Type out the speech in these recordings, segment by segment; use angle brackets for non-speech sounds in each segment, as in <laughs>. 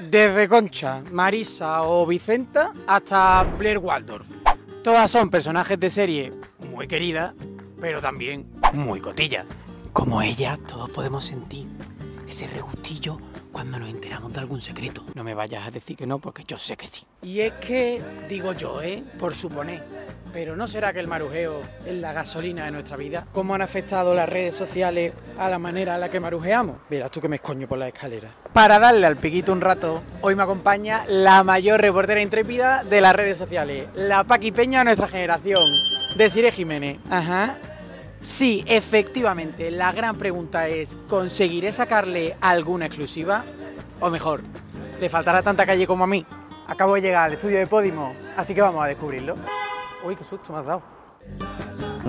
Desde Concha, Marisa o Vicenta hasta Blair Waldorf. Todas son personajes de serie muy queridas, pero también muy cotillas. Como ella todos podemos sentir ese regustillo cuando nos enteramos de algún secreto. No me vayas a decir que no, porque yo sé que sí. Y es que, digo yo, ¿eh? Por suponer, pero ¿no será que el marujeo es la gasolina de nuestra vida? ¿Cómo han afectado las redes sociales a la manera en la que marujeamos? Verás tú que me escoño por la escalera. Para darle al piquito un rato, hoy me acompaña la mayor reportera intrépida de las redes sociales, la Paqui Peña de nuestra generación, Desiree Jiménez. Ajá. Sí, efectivamente, la gran pregunta es, ¿conseguiré sacarle alguna exclusiva? O mejor, ¿le faltará tanta calle como a mí? Acabo de llegar al estudio de Podimo, así que vamos a descubrirlo. Uy, qué susto me has dado.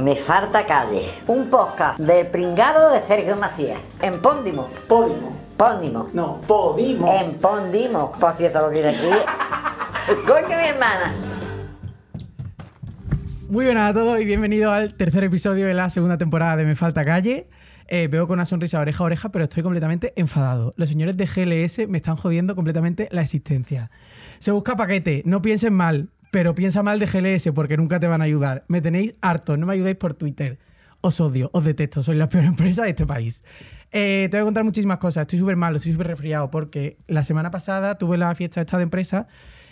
Me falta calle. Un podcast del pringado de Sergio Macías. En Póndimo. Póndimo. Póndimo. No, Podimo. En Póndimo. Por cierto, lo que dice aquí. que <laughs> mi hermana. Muy buenas a todos y bienvenidos al tercer episodio de la segunda temporada de Me Falta Calle. Eh, veo con una sonrisa oreja a oreja, pero estoy completamente enfadado. Los señores de GLS me están jodiendo completamente la existencia. Se busca paquete, no piensen mal pero piensa mal de GLS porque nunca te van a ayudar. Me tenéis harto, no me ayudéis por Twitter. Os odio, os detesto, soy la peor <laughs> empresa de este país. Eh, te voy a contar muchísimas cosas. Estoy súper malo, estoy súper resfriado porque la semana pasada tuve la fiesta esta de empresa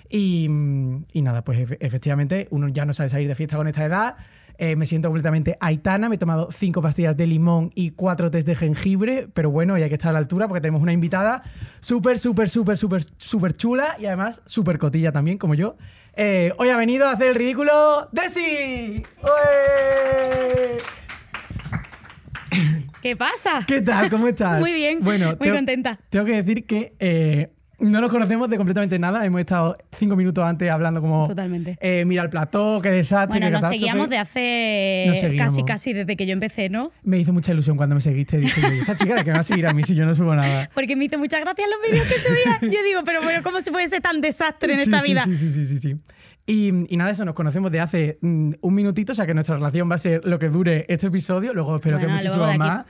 y, mm, nada, pues efectivamente uno ya no sabe salir de fiesta con esta edad. Eh, me siento completamente aitana. Me he tomado cinco pastillas de limón y cuatro tés de jengibre. Pero bueno, ya hay que estar a la altura porque tenemos una invitada super súper, súper, súper, súper chula y además súper cotilla también, como yo. Eh, hoy ha venido a hacer el ridículo Desi. ¿Qué pasa? ¿Qué tal? ¿Cómo estás? <laughs> Muy bien. Bueno, muy contenta. Tengo que decir que eh, no nos conocemos de completamente nada, hemos estado cinco minutos antes hablando como... Totalmente. Eh, mira el plató, qué desastre, bueno, nos seguíamos de hace casi casi desde que yo empecé, ¿no? Me hizo mucha ilusión cuando me seguiste, dije, esta chica de que me va a seguir a mí si yo no subo nada. <laughs> Porque me hizo muchas gracias los vídeos que subía. Yo digo, pero bueno, ¿cómo se puede ser tan desastre en esta vida? Sí, sí, sí, sí, sí. Y, nada, eso nos conocemos de hace mm, un minutito, o sea que nuestra relación va a ser lo que dure este episodio. Luego espero que muchísimo más.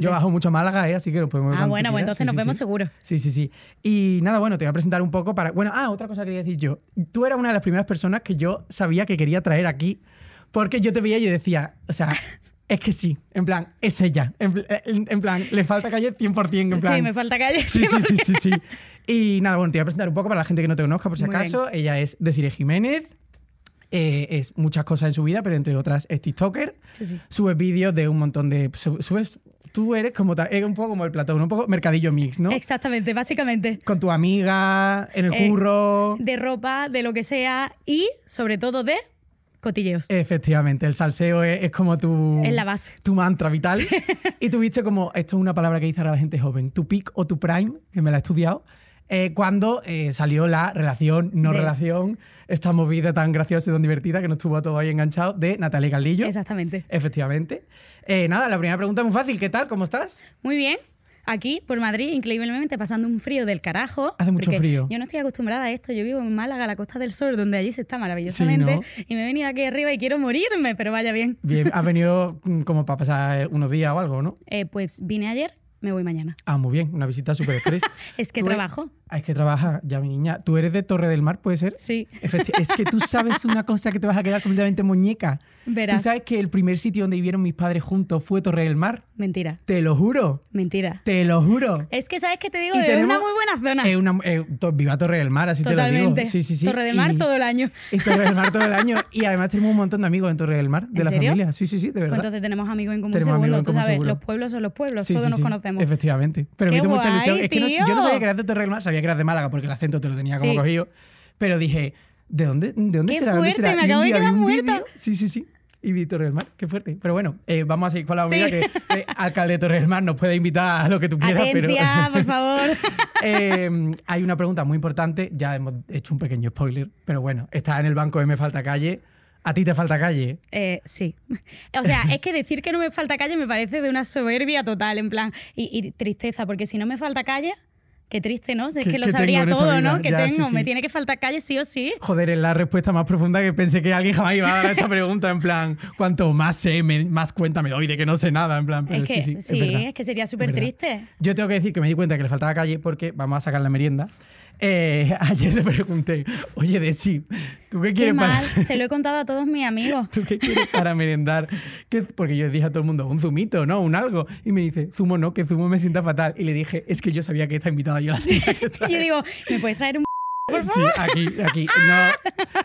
Yo bajo mucho a Málaga, ¿eh? así que nos podemos ah, ver. Ah, bueno, pues entonces nos vemos seguro. Sí, sí, sí. Y nada, bueno, te voy a presentar un poco para. Bueno, ah, otra cosa que quería decir yo. Tú eras una de las primeras personas que yo sabía que quería traer aquí, porque yo te veía y decía, o sea. <laughs> es que sí, en plan, es ella. En, eh, plan, le falta calle 100%. En plan. Sí, me falta calle. Sí, sí, sí, sí, Y nada, bueno, te voy a presentar un poco para la gente que no te conozca, por si acaso. Ella es Desiree Jiménez. Eh, es muchas cosas en su vida, pero entre otras es TikToker. Sube vídeos de un montón de. Subes, tú eres como un poco como el Platón, un poco mercadillo mix, ¿no? Exactamente, básicamente. Con tu amiga, en el eh, curro. De ropa, de lo que sea y sobre todo de cotilleos. Efectivamente, el salseo es, como tu, la base. tu mantra vital. Y tuviste como, esto es una palabra que dice a la gente joven, tu pick o tu prime, que me la he estudiado, eh, cuando eh, salió la relación, no relación, esta movida tan graciosa y tan divertida que nos tuvo a todos ahí enganchados, de Natalia Galillo. Exactamente. Efectivamente. Eh, nada, la primera pregunta es muy fácil, ¿qué tal? ¿Cómo estás? Muy bien aquí por Madrid, increíblemente, pasando un frío del carajo. Hace mucho frío. Yo no estoy acostumbrada a esto. Yo vivo en Málaga, la Costa del Sol, donde allí se está maravillosamente. Y me he venido aquí arriba y quiero morirme, pero vaya bien. Bien, has venido como para pasar unos días o algo, ¿no? Eh, pues vine ayer, me voy mañana. Ah, muy bien, una visita súper expresa. <laughs> es que trabajo. Ah, es que trabaja, ya mi niña. ¿Tú eres de Torre del Mar, puede ser? Sí. Es que tú sabes una cosa que te vas a quedar completamente muñeca. Verás. ¿Tú sabes que el primer sitio donde vivieron mis padres juntos fue Torre del Mar? Mentira. Te lo juro. Mentira. Te lo juro. Es que, ¿sabes qué te digo? Y es tenemos, una muy buena zona. Es una, eh, viva Torre del Mar, así te lo digo. Sí, sí, sí. Torre del Mar todo el año. Torre del Mar todo el año. Y además tenemos un montón de amigos en Torre del Mar, de la familia. Sí, sí, sí, de verdad. Pues entonces tenemos amigos en común tenemos tú sabes, los pueblos son los pueblos, todos nos conocemos. Efectivamente. Pero me hizo mucha ilusión. Es que yo no sabía que eras de Torre del Mar, sabía que eras de Málaga porque el acento te lo tenía como cogido, pero dije, ¿de dónde, de dónde qué será? Fuerte, será? me acabo de quedar Sí, sí, sí. Y vi Torre del Mar, qué fuerte. Pero bueno, eh, vamos a seguir con la movida que el <laughs> alcalde de Torre del Mar nos puede invitar a lo que tú quieras. pero, por <laughs> favor. Em, hay una pregunta muy importante, ya hemos hecho un pequeño spoiler, pero bueno, está en el banco de Me Falta Calle. ¿A ti te falta calle? Eh, sí. O sea, es que decir que no me falta calle me parece de una soberbia total, en plan, y, y tristeza, porque si no me falta calle, Qué triste, ¿no? Es que, lo sabría todo, ¿no? Que tengo, me tiene que faltar calle sí o sí. Joder, es la respuesta más profunda que pensé que alguien jamás iba a dar a esta pregunta, en plan, cuanto más sé, más cuenta me doy de que no sé nada, en plan, pero es que, sí, es, que sería súper triste. Yo tengo que decir que me di cuenta que le faltaba calle porque vamos a sacar la merienda. Eh, <laughs> ayer le pregunté, oye, Desi, ¿tú qué quieres mal, se lo he contado a todos mis amigos. <laughs> ¿Tú qué quieres para merendar? Porque yo le dije a todo el mundo, un zumito, ¿no? Un algo. Y me dice, zumo no, que zumo me sienta fatal. Y le dije, es que yo sabía que está invitada yo la <laughs> tía. yo digo, ¿me puedes traer un por favor? Sí, aquí, aquí.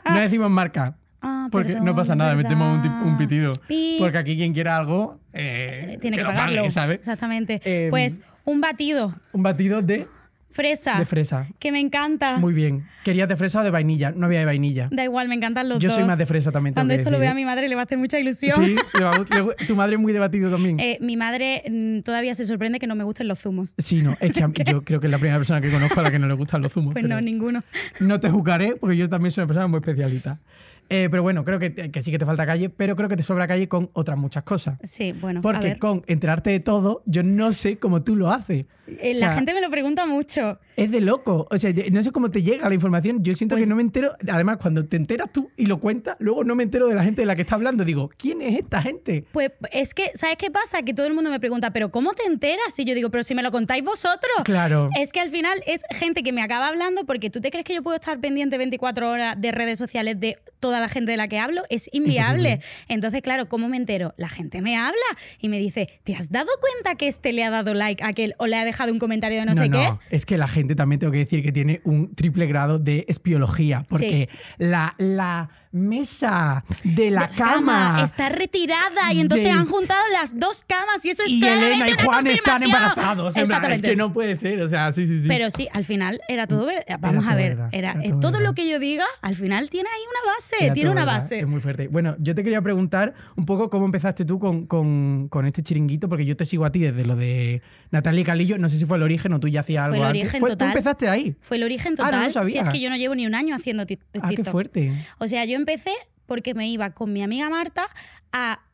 No, decimos marca. Ah, porque no pasa nada, metemos un, pitido. Porque aquí quien quiera algo eh, tiene que, pagarlo, Exactamente. Em, pues un batido. Un batido de Fresa. De fresa. Que me encanta. Muy bien. ¿Querías de fresa o de vainilla? No había de vainilla. Da igual, me encantan los dos. Yo soy más de fresa también. Cuando esto lo vea mi ¿eh? madre le va a hacer mucha ilusión. Sí, tu madre es muy debatido también. Eh, mi madre mm, todavía se sorprende que no me gusten los zumos. Sí, no, es que <laughs> yo creo que es la primera persona que conozco a la que no le gustan los zumos. Pues no, ninguno. No te juzgaré porque yo también soy una persona muy especialista. Eh, pero bueno, creo que, sí que te falta calle, pero creo que te sobra calle con otras muchas cosas. Sí, bueno. Porque con enterarte de todo, yo no sé cómo tú lo haces. Eh, la gente me lo pregunta mucho. Es de loco. O sea, no sé cómo te llega la información. Yo siento que pues no me entero. Además, cuando te enteras tú y lo cuentas, luego no me entero de la gente de la que está hablando. Digo, ¿quién es esta gente? Pues es que, ¿sabes qué pasa? Que todo el mundo me pregunta, ¿pero cómo te enteras? Y yo digo, ¿pero si me lo contáis vosotros? Claro. Es que al final es gente que me acaba hablando porque tú te crees que yo puedo estar pendiente 24 horas de redes sociales de toda la gente de la que hablo es inviable. Entonces, claro, ¿cómo me entero? La gente me habla y me dice, ¿te has dado cuenta que este le ha dado like a aquel o le ha dejado un comentario de no, sé sé no. qué? Es que la gente también tengo que decir que tiene un triple grado de espiología, porque la, la mesa de la, cama. Está retirada y entonces han juntado las dos camas y eso es y Elena y Juan están embarazados. Es que no puede ser, sea, Pero sí, al final era todo Vamos a ver, era, eh, todo, lo que yo diga, al final tiene ahí una base, tiene una base. Es muy fuerte. Bueno, yo te quería preguntar un poco cómo empezaste tú con, este chiringuito, porque yo te sigo a ti desde lo de Natalia Calillo, no sé si fue el origen o tú ya hacías fue el origen Total. ¿Tú empezaste ahí? Fue el origen ah, total. Si es que yo no llevo ni un año haciendo Ah, qué fuerte. O sea, yo empecé porque me iba con mi amiga Marta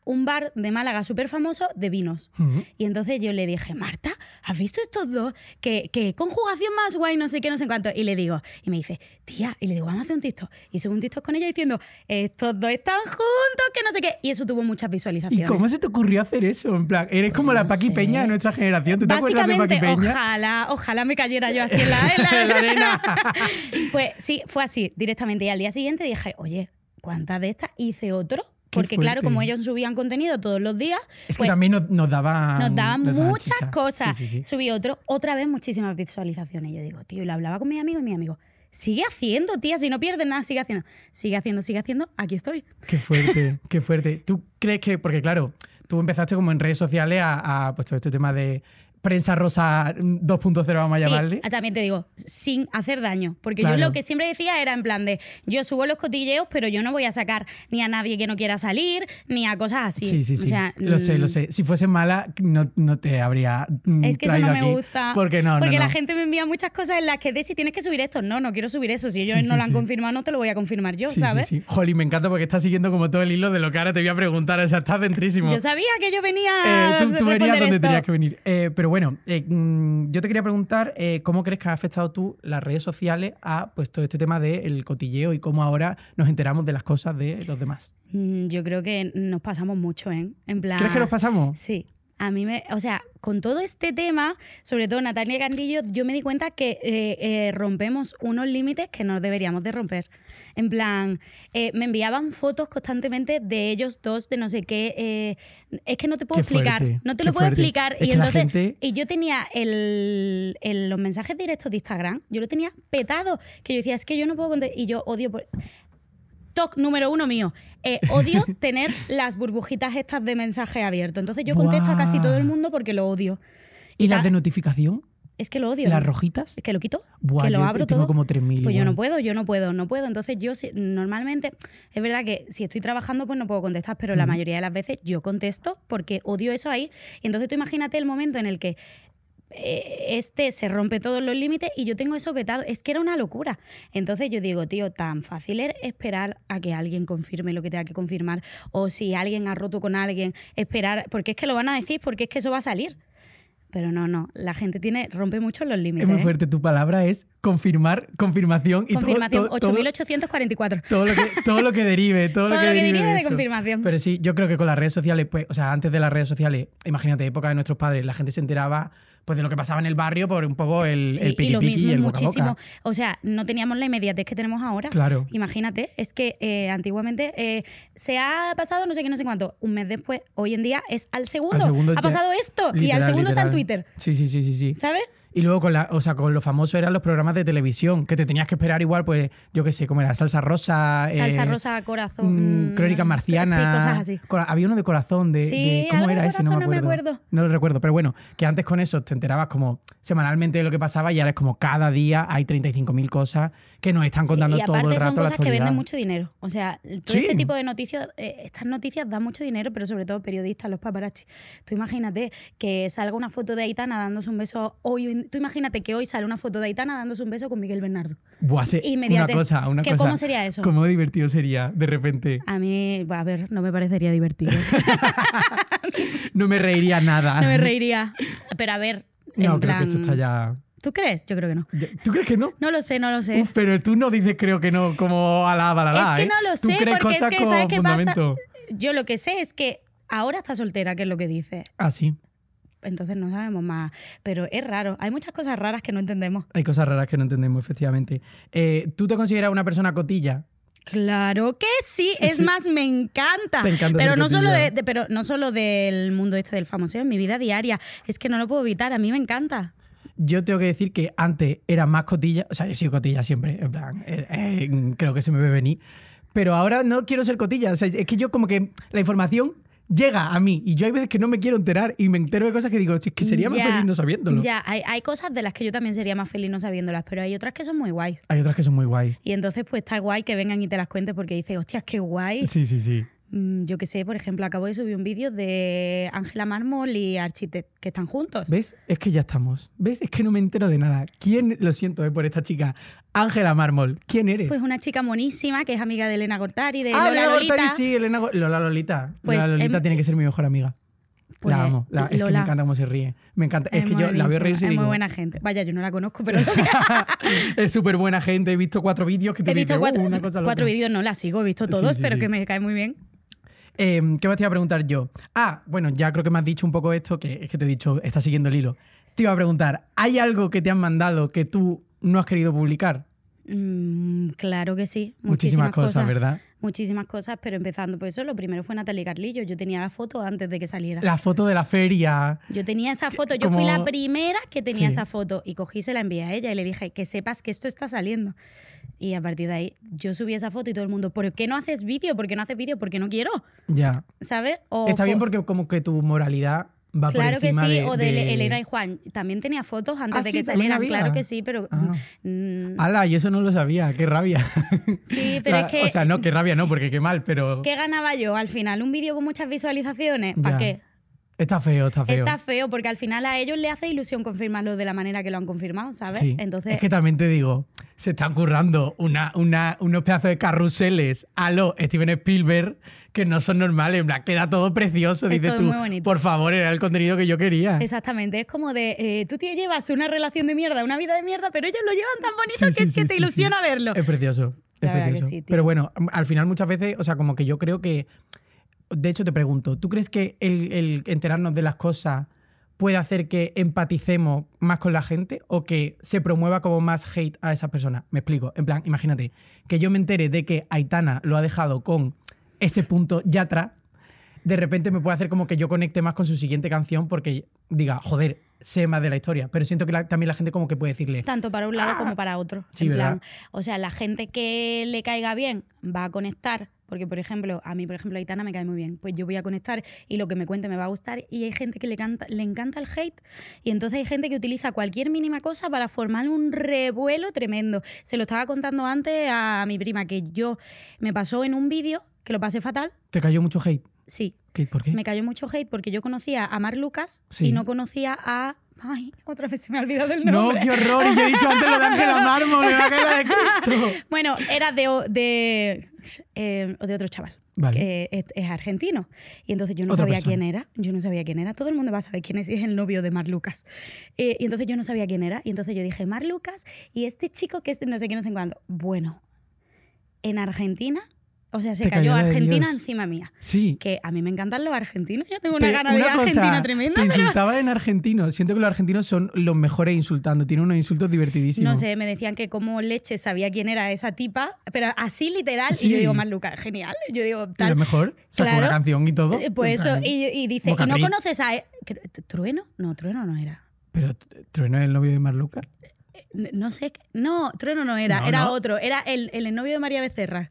un bar de Málaga súper famoso de vinos. Y entonces yo le dije, Marta, ¿has visto estos dos? ¿Qué, conjugación más guay? No sé qué, no sé cuánto. Y le digo, y me dice, tía, y le digo, vamos a hacer un TikTok. Y subo un TikTok con ella diciendo, estos dos están juntos, que no sé qué. Y eso tuvo muchas visualizaciones. ¿Y cómo se te ocurrió hacer eso? En plan, eres como pues la Paqui Peña de nuestra generación. ¿Tú te acuerdas de Paqui Peña? Ojalá, ojalá me cayera yo así en la, <laughs> <laughs> pues sí, fue así, directamente. Y al día siguiente dije, oye, ¿cuántas de estas? Hice otro porque claro, como ellos subían contenido todos los días... Es que pues, también nos, daban... Nos daban muchas cosas. Subí otro, otra vez muchísimas visualizaciones. Yo digo, tío, y lo hablaba con mi amigo y mi amigo, sigue haciendo, tía, si no pierdes nada, sigue haciendo. Sigue haciendo, sigue haciendo, aquí estoy. Qué fuerte, <laughs> qué fuerte. ¿Tú crees que, porque claro, tú empezaste como en redes sociales a, a pues, todo este tema de prensa rosa 2.0, vamos a sí, llamarle. Ah, también te digo, sin hacer daño. Porque yo lo que siempre decía era en plan de, yo subo los cotilleos, pero yo no voy a sacar ni a nadie que no quiera salir, ni a cosas así. Sí, sí, sí. O sea, lo sé, lo mm. sé. Si fuese mala, no, te habría. Mm, es que eso no me gusta. Porque no, Porque la gente me envía muchas cosas en las que de si tienes que subir esto. No, no quiero subir eso. Si ellos no lo han confirmado, no te lo voy a confirmar yo, ¿sabes? Sí, sí. Jolín, me encanta porque estás siguiendo como todo el hilo de lo que ahora te voy a preguntar. O sea, estás dentrísimo. Yo sabía que yo venía. Eh, tú, venías donde que venir. Eh, pero bueno, eh, mm, yo te quería preguntar eh, cómo crees que ha afectado tú las redes sociales a pues, todo este tema del cotilleo y cómo ahora nos enteramos de las cosas de los demás. Mm, yo creo que nos pasamos mucho, ¿eh? En plan... ¿Crees que nos pasamos? Sí. A mí me, o sea, con todo este tema, sobre todo Natalia Candillo, yo me di cuenta que eh, rompemos unos límites que no deberíamos de romper. En plan, eh, me enviaban fotos constantemente de ellos dos, de no sé qué. Eh, es que no te puedo explicar. no te lo puedo explicar. y yo tenía los mensajes directos de Instagram, yo lo tenía petado. Que yo decía, es que yo no puedo contestar. Y yo odio. Por... Toc número uno mío. Eh, odio <laughs> tener las burbujitas estas de mensaje abierto. Entonces yo contesto a casi todo el mundo porque lo odio. ¿Y las de notificación? Es que lo odio. ¿Las rojitas? es Que lo quito. que lo abro tengo todo. como Pues yo no puedo, yo no puedo, no puedo. Entonces yo normalmente, es verdad que si estoy trabajando pues no puedo contestar, pero la mayoría de las veces yo contesto porque odio eso ahí. Entonces tú imagínate el momento en el que eh, este se rompe todos los límites y yo tengo eso vetado. Es que era una locura. Entonces yo digo, tío, tan fácil es esperar a que alguien confirme lo que tenga que confirmar. O si alguien ha roto con alguien, esperar, porque es que lo van a decir, porque es que eso va a salir. Pero no, no, la gente tiene rompe mucho los límites. Es muy ¿eh? fuerte, tu palabra es confirmar, confirmación y confirmación, todo, 8844. Todo, lo que, todo lo que <laughs> derive, todo, lo que, derive, de, confirmación. Pero sí, yo creo que con las redes sociales, pues, o sea, antes de las redes sociales, imagínate, época de nuestros padres, la gente se enteraba pues de lo que pasaba en el barrio por un poco el, y lo mismo muchísimo. O sea, no teníamos la inmediatez que tenemos ahora. Claro. Imagínate, es que eh, antiguamente eh, se ha pasado no sé qué, no sé cuánto. Un mes después, hoy en día es al segundo. ha pasado esto y al segundo está en Twitter. Sí, sí, sí, sí, sí. ¿Sabes? Y luego con la, o sea, con lo famoso eran los programas de televisión, que te tenías que esperar igual, pues, yo qué sé, cómo era Salsa Rosa. Eh, Salsa Rosa, Corazón. Mm, Crónica eh, Marciana. Sí, cosas así. había uno de corazón, de, ¿cómo era ese? No no me, acuerdo. No lo recuerdo. Pero bueno, que antes con eso te enterabas como semanalmente de lo que pasaba y ahora es como cada día hay 35.000 cosas que nos están contando todo el rato. Son cosas que venden mucho dinero. O sea, todo este tipo de noticias, eh, estas noticias dan mucho dinero, pero sobre todo periodistas, los paparazzi. Tú imagínate que salga una foto de Aitana dándose un beso hoy. Tú imagínate que hoy sale una foto de Aitana dándose un beso con Miguel Bernardo. Buah, sí, una cosa, una cosa. ¿Cómo sería eso? ¿Cómo divertido sería de repente? A mí, a ver, no me parecería divertido. <laughs> no me reiría nada. <laughs> No me reiría. Pero a ver. No, creo que eso está ya ¿Tú crees? Yo creo que no. ¿Tú crees que no? No lo sé, no lo sé. Uf, pero tú no dices creo que no, como a la balada. Es que ¿eh? no lo sé, porque es que ¿sabes qué pasa? Yo lo que sé es que ahora está soltera, que es lo que dice. Ah, sí. Entonces no sabemos más. Pero es raro. Hay muchas cosas raras que no entendemos. Hay cosas raras que no entendemos, efectivamente. Eh, ¿Tú te consideras una persona cotilla? Claro que sí, es más, me encanta. Te encanta pero no solo pero no solo del mundo este del famoso, en mi vida diaria. Es que no lo puedo evitar, a mí me encanta. Yo tengo que decir que antes era más cotilla, o sea, he sido cotilla siempre, en plan, eh, eh, creo que se me ve venir, pero ahora no quiero ser cotilla, o sea, es que yo como que la información llega a mí y yo hay veces que no me quiero enterar y me entero de cosas que digo, es que sería más feliz no sabiéndolo. Ya, hay, hay, cosas de las que yo también sería más feliz no sabiéndolas, pero hay otras que son muy guays. Hay otras que son muy guays. Y entonces pues está guay que vengan y te las cuentes porque dices, hostias, qué guay. Sí, sí, sí. Mm, yo qué sé, por ejemplo, acabo de subir un vídeo de Ángela Mármol y Architect, que están juntos. ¿Ves? Es que ya estamos. ¿Ves? Es que no me entero de nada. ¿Quién, lo siento eh, por esta chica, Ángela Mármol, quién eres? Pues una chica monísima que es amiga de Elena Gortari, de ah, Lola Elena Lolita. Gortari, sí, Elena Lola Lolita. Pues Lola Lolita em- tiene que ser mi mejor amiga. Pues la amo, es que me encanta cómo se ríe. Me encanta, es, que yo la veo reírse y Es muy buena gente. Vaya, yo no la conozco, pero. <laughs> es súper buena gente. He visto cuatro vídeos que te he visto dice, cuatro, uh, Cuatro vídeos no la sigo, he visto todos, pero que me cae muy bien. Em, ¿Qué más te iba a preguntar yo? Ah, bueno, ya creo que me has dicho un poco esto, que es que te he dicho, está siguiendo el hilo. Te iba a preguntar, ¿hay algo que te han mandado que tú no has querido publicar? Mm, claro que sí. Muchísimas, cosas, ¿verdad? Muchísimas cosas, pero empezando por pues, eso, lo primero fue Natalie Carlillo. Yo tenía la foto antes de que saliera. La foto de la feria. Yo tenía esa foto. Yo fui la primera que tenía esa foto y cogí se la envié a ella y le dije que sepas que esto está saliendo. Y a partir de ahí, yo subí esa foto y todo el mundo, ¿por qué no haces vídeo? ¿Por qué no haces vídeo? qué no quiero. Ya. ¿Sabes? Está bien porque como que tu moralidad va por encima que sí, o de, Elena y Juan. También tenía fotos antes ah, de que salieran, claro que sí, pero... ¡Hala! Ah. Mm, y yo eso no lo sabía, qué rabia. Sí, <laughs> pero es que... O sea, no, qué rabia no, porque qué mal, pero... ¿Qué ganaba yo al final? ¿Un vídeo con muchas visualizaciones? ¿Para qué? Está feo, está feo. Está feo porque al final a ellos le hace ilusión confirmarlo de la manera que lo han confirmado, ¿sabes? Es que también te digo, se están currando una, unos pedazos de carruseles a los Steven Spielberg que no son normales, en queda todo precioso, dices tú. Muy bonito. Por favor, era el contenido que yo quería. Exactamente, es como de, eh, tú te llevas una relación de mierda, una vida de mierda, pero ellos lo llevan tan bonito que, que te ilusiona verlo. Es precioso, es precioso. Pero bueno, al final muchas veces, o sea, como que yo creo que de hecho te pregunto, ¿tú crees que el, enterarnos de las cosas puede hacer que empaticemos más con la gente o que se promueva como más hate a esa persona? Me explico. En plan, imagínate que yo me entere de que Aitana lo ha dejado con ese punto ya atrás. De repente me puede hacer como que yo conecte más con su siguiente canción porque diga, joder, sé más de la historia. Pero siento que también la gente como que puede decirle. Tanto para un lado como ah". para otro. o sea, la gente que le caiga bien va a conectar porque, por ejemplo, a mí, por ejemplo, Aitana me cae muy bien. Pues yo voy a conectar y lo que me cuente me va a gustar. Y hay gente que le, canta, le encanta el hate. Y entonces hay gente que utiliza cualquier mínima cosa para formar un revuelo tremendo. Se lo estaba contando antes a mi prima que yo me pasó en un vídeo que lo pasé fatal. ¿Te cayó mucho hate? Sí. ¿Por qué? Me cayó mucho hate porque yo conocía a Mar Lucas y no conocía a Ay, otra vez se me ha olvidado el nombre. No, qué horror. Y he dicho antes lo de Ángela <laughs> Mármol, me va de Cristo. Bueno, era de, em, de, otro chaval. Vale. Que es, argentino. Y entonces yo no sabía quién era. Yo no sabía quién era. Todo el mundo va a saber quién es. Es el novio de Mar Lucas. Eh, y entonces yo no sabía quién era. Y entonces yo dije, Mar Lucas y este chico que es no sé quién, no sé cuándo. Bueno, en Argentina o sea, se cayó, Argentina encima mía. Sí. Que a mí me encantan los argentinos. Yo tengo una gana de Argentina tremenda. Te en argentino. Siento que los argentinos son los mejores insultando. Tienen unos insultos divertidísimos. No sé, me decían que como leche sabía quién era esa tipa, pero así literal. Y yo digo, Marluca, genial. Yo digo, tal. lo mejor. Sacó una canción y todo. Eh, pues eso. Y, dice, no conoces a. E-?". ¿Trueno? No, Trueno no era. ¿Pero Trueno es el novio de Marluca? Eh, no sé. No, Trueno no era. era otro. Era el, el novio de María Becerra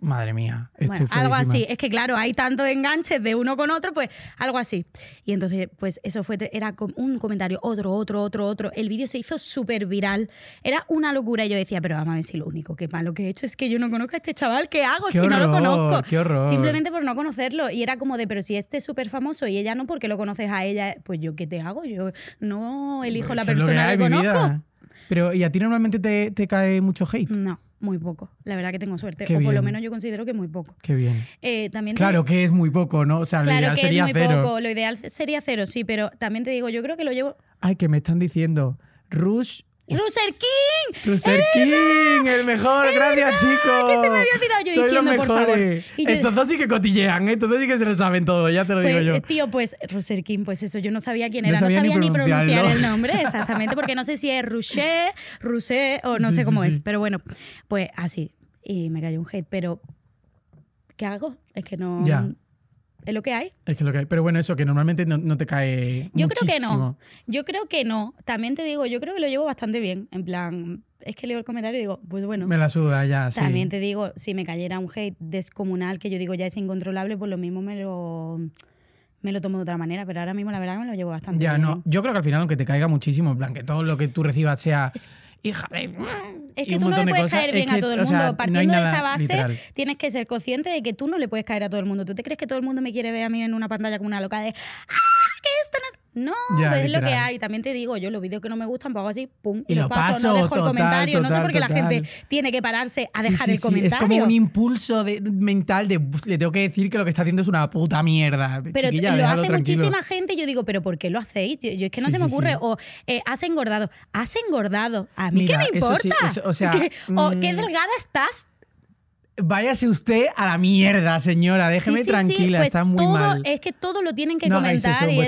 madre mía. Estoy bueno, algo así. Es que claro, hay tantos enganches de uno con otro, pues algo así. Y entonces, pues eso fue, era un comentario, otro, otro, otro, otro. El vídeo se hizo súper viral. Era una locura. Y yo decía, pero vamos a ver si lo único que malo que he hecho es que yo no conozco a este chaval. ¿Qué hago si no lo conozco? Simplemente por no conocerlo. Y era como de, pero si este es súper famoso y ella no, porque lo conoces a ella? Pues yo, ¿qué te hago? Yo no elijo la persona que conozco. Pero, ¿y a ti normalmente te cae mucho hate? No muy poco. La verdad que tengo suerte. o por lo menos yo considero que muy poco. Qué bien. Eh, también claro que es muy poco, ¿no? O sea, claro lo ideal que sería muy cero. Poco. Lo ideal sería cero, sí, pero también te digo, yo creo que lo llevo. Ay, que me están diciendo. Rush ¡Ruser King! ¡Ruser King! ¡El mejor! ¡Gracias, chicos! ¡Que se me había olvidado yo diciendo, por favor! sí que cotillean, ¿eh? estos dos sí que se lo saben todo, ya te lo digo pues, yo. Eh, tío, pues Ruser King, pues eso, yo no sabía quién era, no sabía, ni, pronunciar, el nombre, exactamente, porque no sé si es Rusher, Rusé o no sé cómo es, pero bueno, pues así. Y me cayó un hate, pero ¿qué hago? Es que no es lo que hay. Es lo que hay. Pero bueno, eso que normalmente no, te cae. Yo creo que no. Yo creo que no. También te digo, yo creo que lo llevo bastante bien. En plan, es que leo el comentario y digo, pues bueno. Me la suda ya, sí. También te digo, si me cayera un hate descomunal que yo digo ya es incontrolable, pues lo mismo me lo me lo tomo de otra manera, pero ahora mismo la verdad me lo llevo bastante. Ya, no, yo creo que al final, aunque te caiga muchísimo, en plan, que todo lo que tú recibas sea hija de... Es que tú no le puedes caer bien a todo el mundo. Partiendo de esa base, tienes que ser consciente de que tú no le puedes caer a todo el mundo. ¿Tú te crees que todo el mundo me quiere ver a mí en una pantalla como una loca de... ¡Ah, que esto no es no, es lo que hay. También te digo, yo los vídeos que no me gustan, pues hago así, pum, y, lo paso, no dejo el comentario. no sé por qué la gente tiene que pararse a dejar el comentario. Es como un impulso mental de le tengo que decir que lo que está haciendo es una puta mierda. Pero lo hace muchísima gente y yo digo, ¿pero por qué lo hacéis? Yo, es que no se me ocurre. O eh, has engordado. Has engordado. ¿A mí qué me importa? o sea, <laughs> ¿Qué, o qué mm, delgada estás. Váyase usted a la mierda, señora. Déjeme tranquila, pues está muy todo, mal. Es que todo lo tienen que comentar. y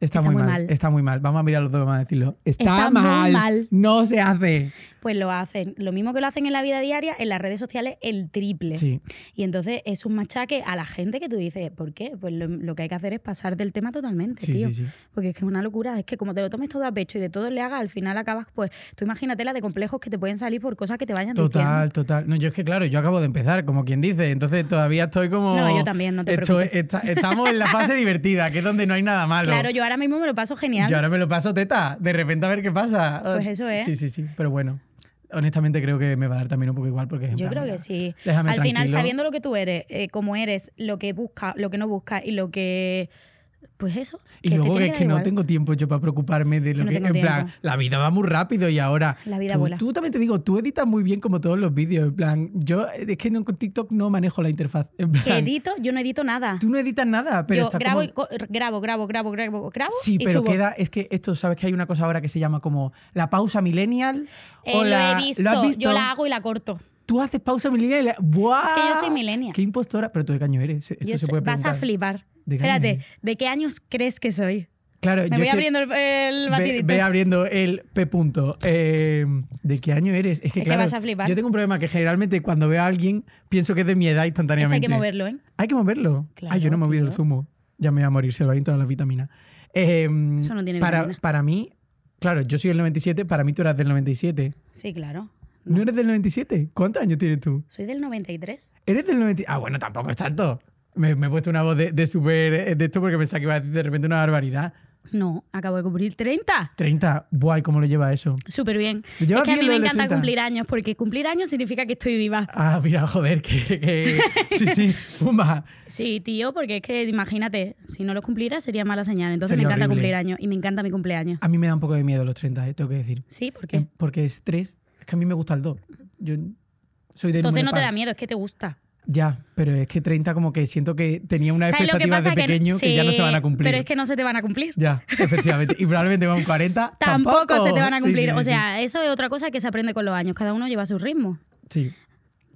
Está, muy, mal, Está muy mal. Vamos a mirar los dos vamos a decirlo. Está, mal. mal. No se hace. Pues lo hacen. Lo mismo que lo hacen en la vida diaria, en las redes sociales, el triple. Sí. Y entonces es un machaque a la gente que tú dices, ¿por qué? Pues lo, que hay que hacer es pasar del tema totalmente, tío. Sí, sí. Porque es que es una locura. Es que como te lo tomes todo a pecho y de todo le hagas, al final acabas, pues, tú imagínate la de complejos que te pueden salir por cosas que te vayan Total, diciendo. total. No, yo es que claro, yo acabo de empezar, como quien dice. Entonces todavía estoy como. No, yo también, no te preocupes. estamos en la fase <laughs> divertida, que es donde no hay nada malo. Claro, ahora mismo me lo paso genial. Yo ahora me lo paso teta, de repente a ver qué pasa. Pues eso es. Sí, sí, sí, pero bueno. Honestamente creo que me va a dar también un poco igual porque... Yo creo que ah, sí. Al final, sabiendo lo que tú eres, eh, cómo eres, lo que buscas, lo que no buscas y lo que pues eso. Y luego es que, no tengo tiempo yo para preocuparme de lo que. En plan, la vida va muy rápido y ahora. La vida tú, también te digo, tú editas muy bien como todos los vídeos. En plan, yo es que con TikTok no manejo la interfaz. En edito, yo no edito nada. Tú no editas nada, pero. Yo grabo, grabo, grabo, grabo, grabo, grabo. Sí, pero queda. Es que esto, ¿sabes que hay una cosa ahora que se llama como la pausa millennial? Eh, lo he visto? Yo la hago y la corto tú haces pausa milenial. ¡Wow! Es que yo soy milenial. Qué impostora. Pero tú de qué año eres. Esto se puede vas a flipar. Espérate, ¿de qué años crees que soy? Claro, Me voy abriendo el, batidito. Ve, abriendo el P. Eh, ¿De qué año eres? Es que, claro, que vas a flipar. Yo tengo un problema que generalmente cuando veo a alguien pienso que es de mi edad instantáneamente. hay que moverlo, ¿eh? Hay que moverlo. Claro, Ay, yo no he movido el zumo. Ya me voy a morir, se lo todas las vitaminas. Em, eso no tiene para, para mí, claro, yo soy del 97, para mí tú eras del 97. Sí, claro. No. eres del 97? ¿Cuántos años tienes tú? Soy del 93. ¿Eres del 93? Ah, bueno, tampoco es tanto. Me, he puesto una voz de, de super, eh, de esto porque pensaba que iba a decir de repente una barbaridad. No, acabo de cumplir 30. 30, guay, ¿cómo lo lleva eso? Súper bien. Es que a mí me encanta cumplir años, porque cumplir años significa que estoy viva. Ah, mira, joder, que... <laughs> sí, sí, fuma. Sí, tío, porque es que imagínate, si no lo cumpliera sería mala señal. Entonces me encanta cumplir años y me encanta mi cumpleaños. A mí me da un poco de miedo los 30, eh, tengo que decir. Sí, ¿por eh, qué? Porque es 3 es que a mí me gusta el 2. Yo soy de Entonces no te da miedo, es que te gusta. Ya, pero es que 30 como que siento que tenía una expectativa de pequeño que, ya no se van a cumplir. Pero es que no se te van a cumplir. Ya, efectivamente. Y probablemente con 40 <laughs> tampoco. se te van a cumplir. o sea, eso es otra cosa que se aprende con los años. Cada uno lleva su ritmo. Sí.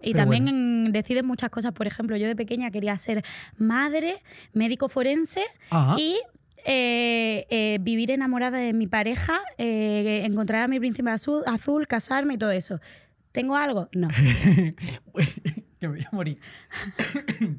Y también deciden decides muchas cosas. Por ejemplo, yo de pequeña quería ser madre, médico forense y eh, eh, vivir enamorada de mi pareja, eh, encontrar a mi príncipe azul, casarme y todo eso. ¿Tengo algo? No. <laughs> que voy a morir.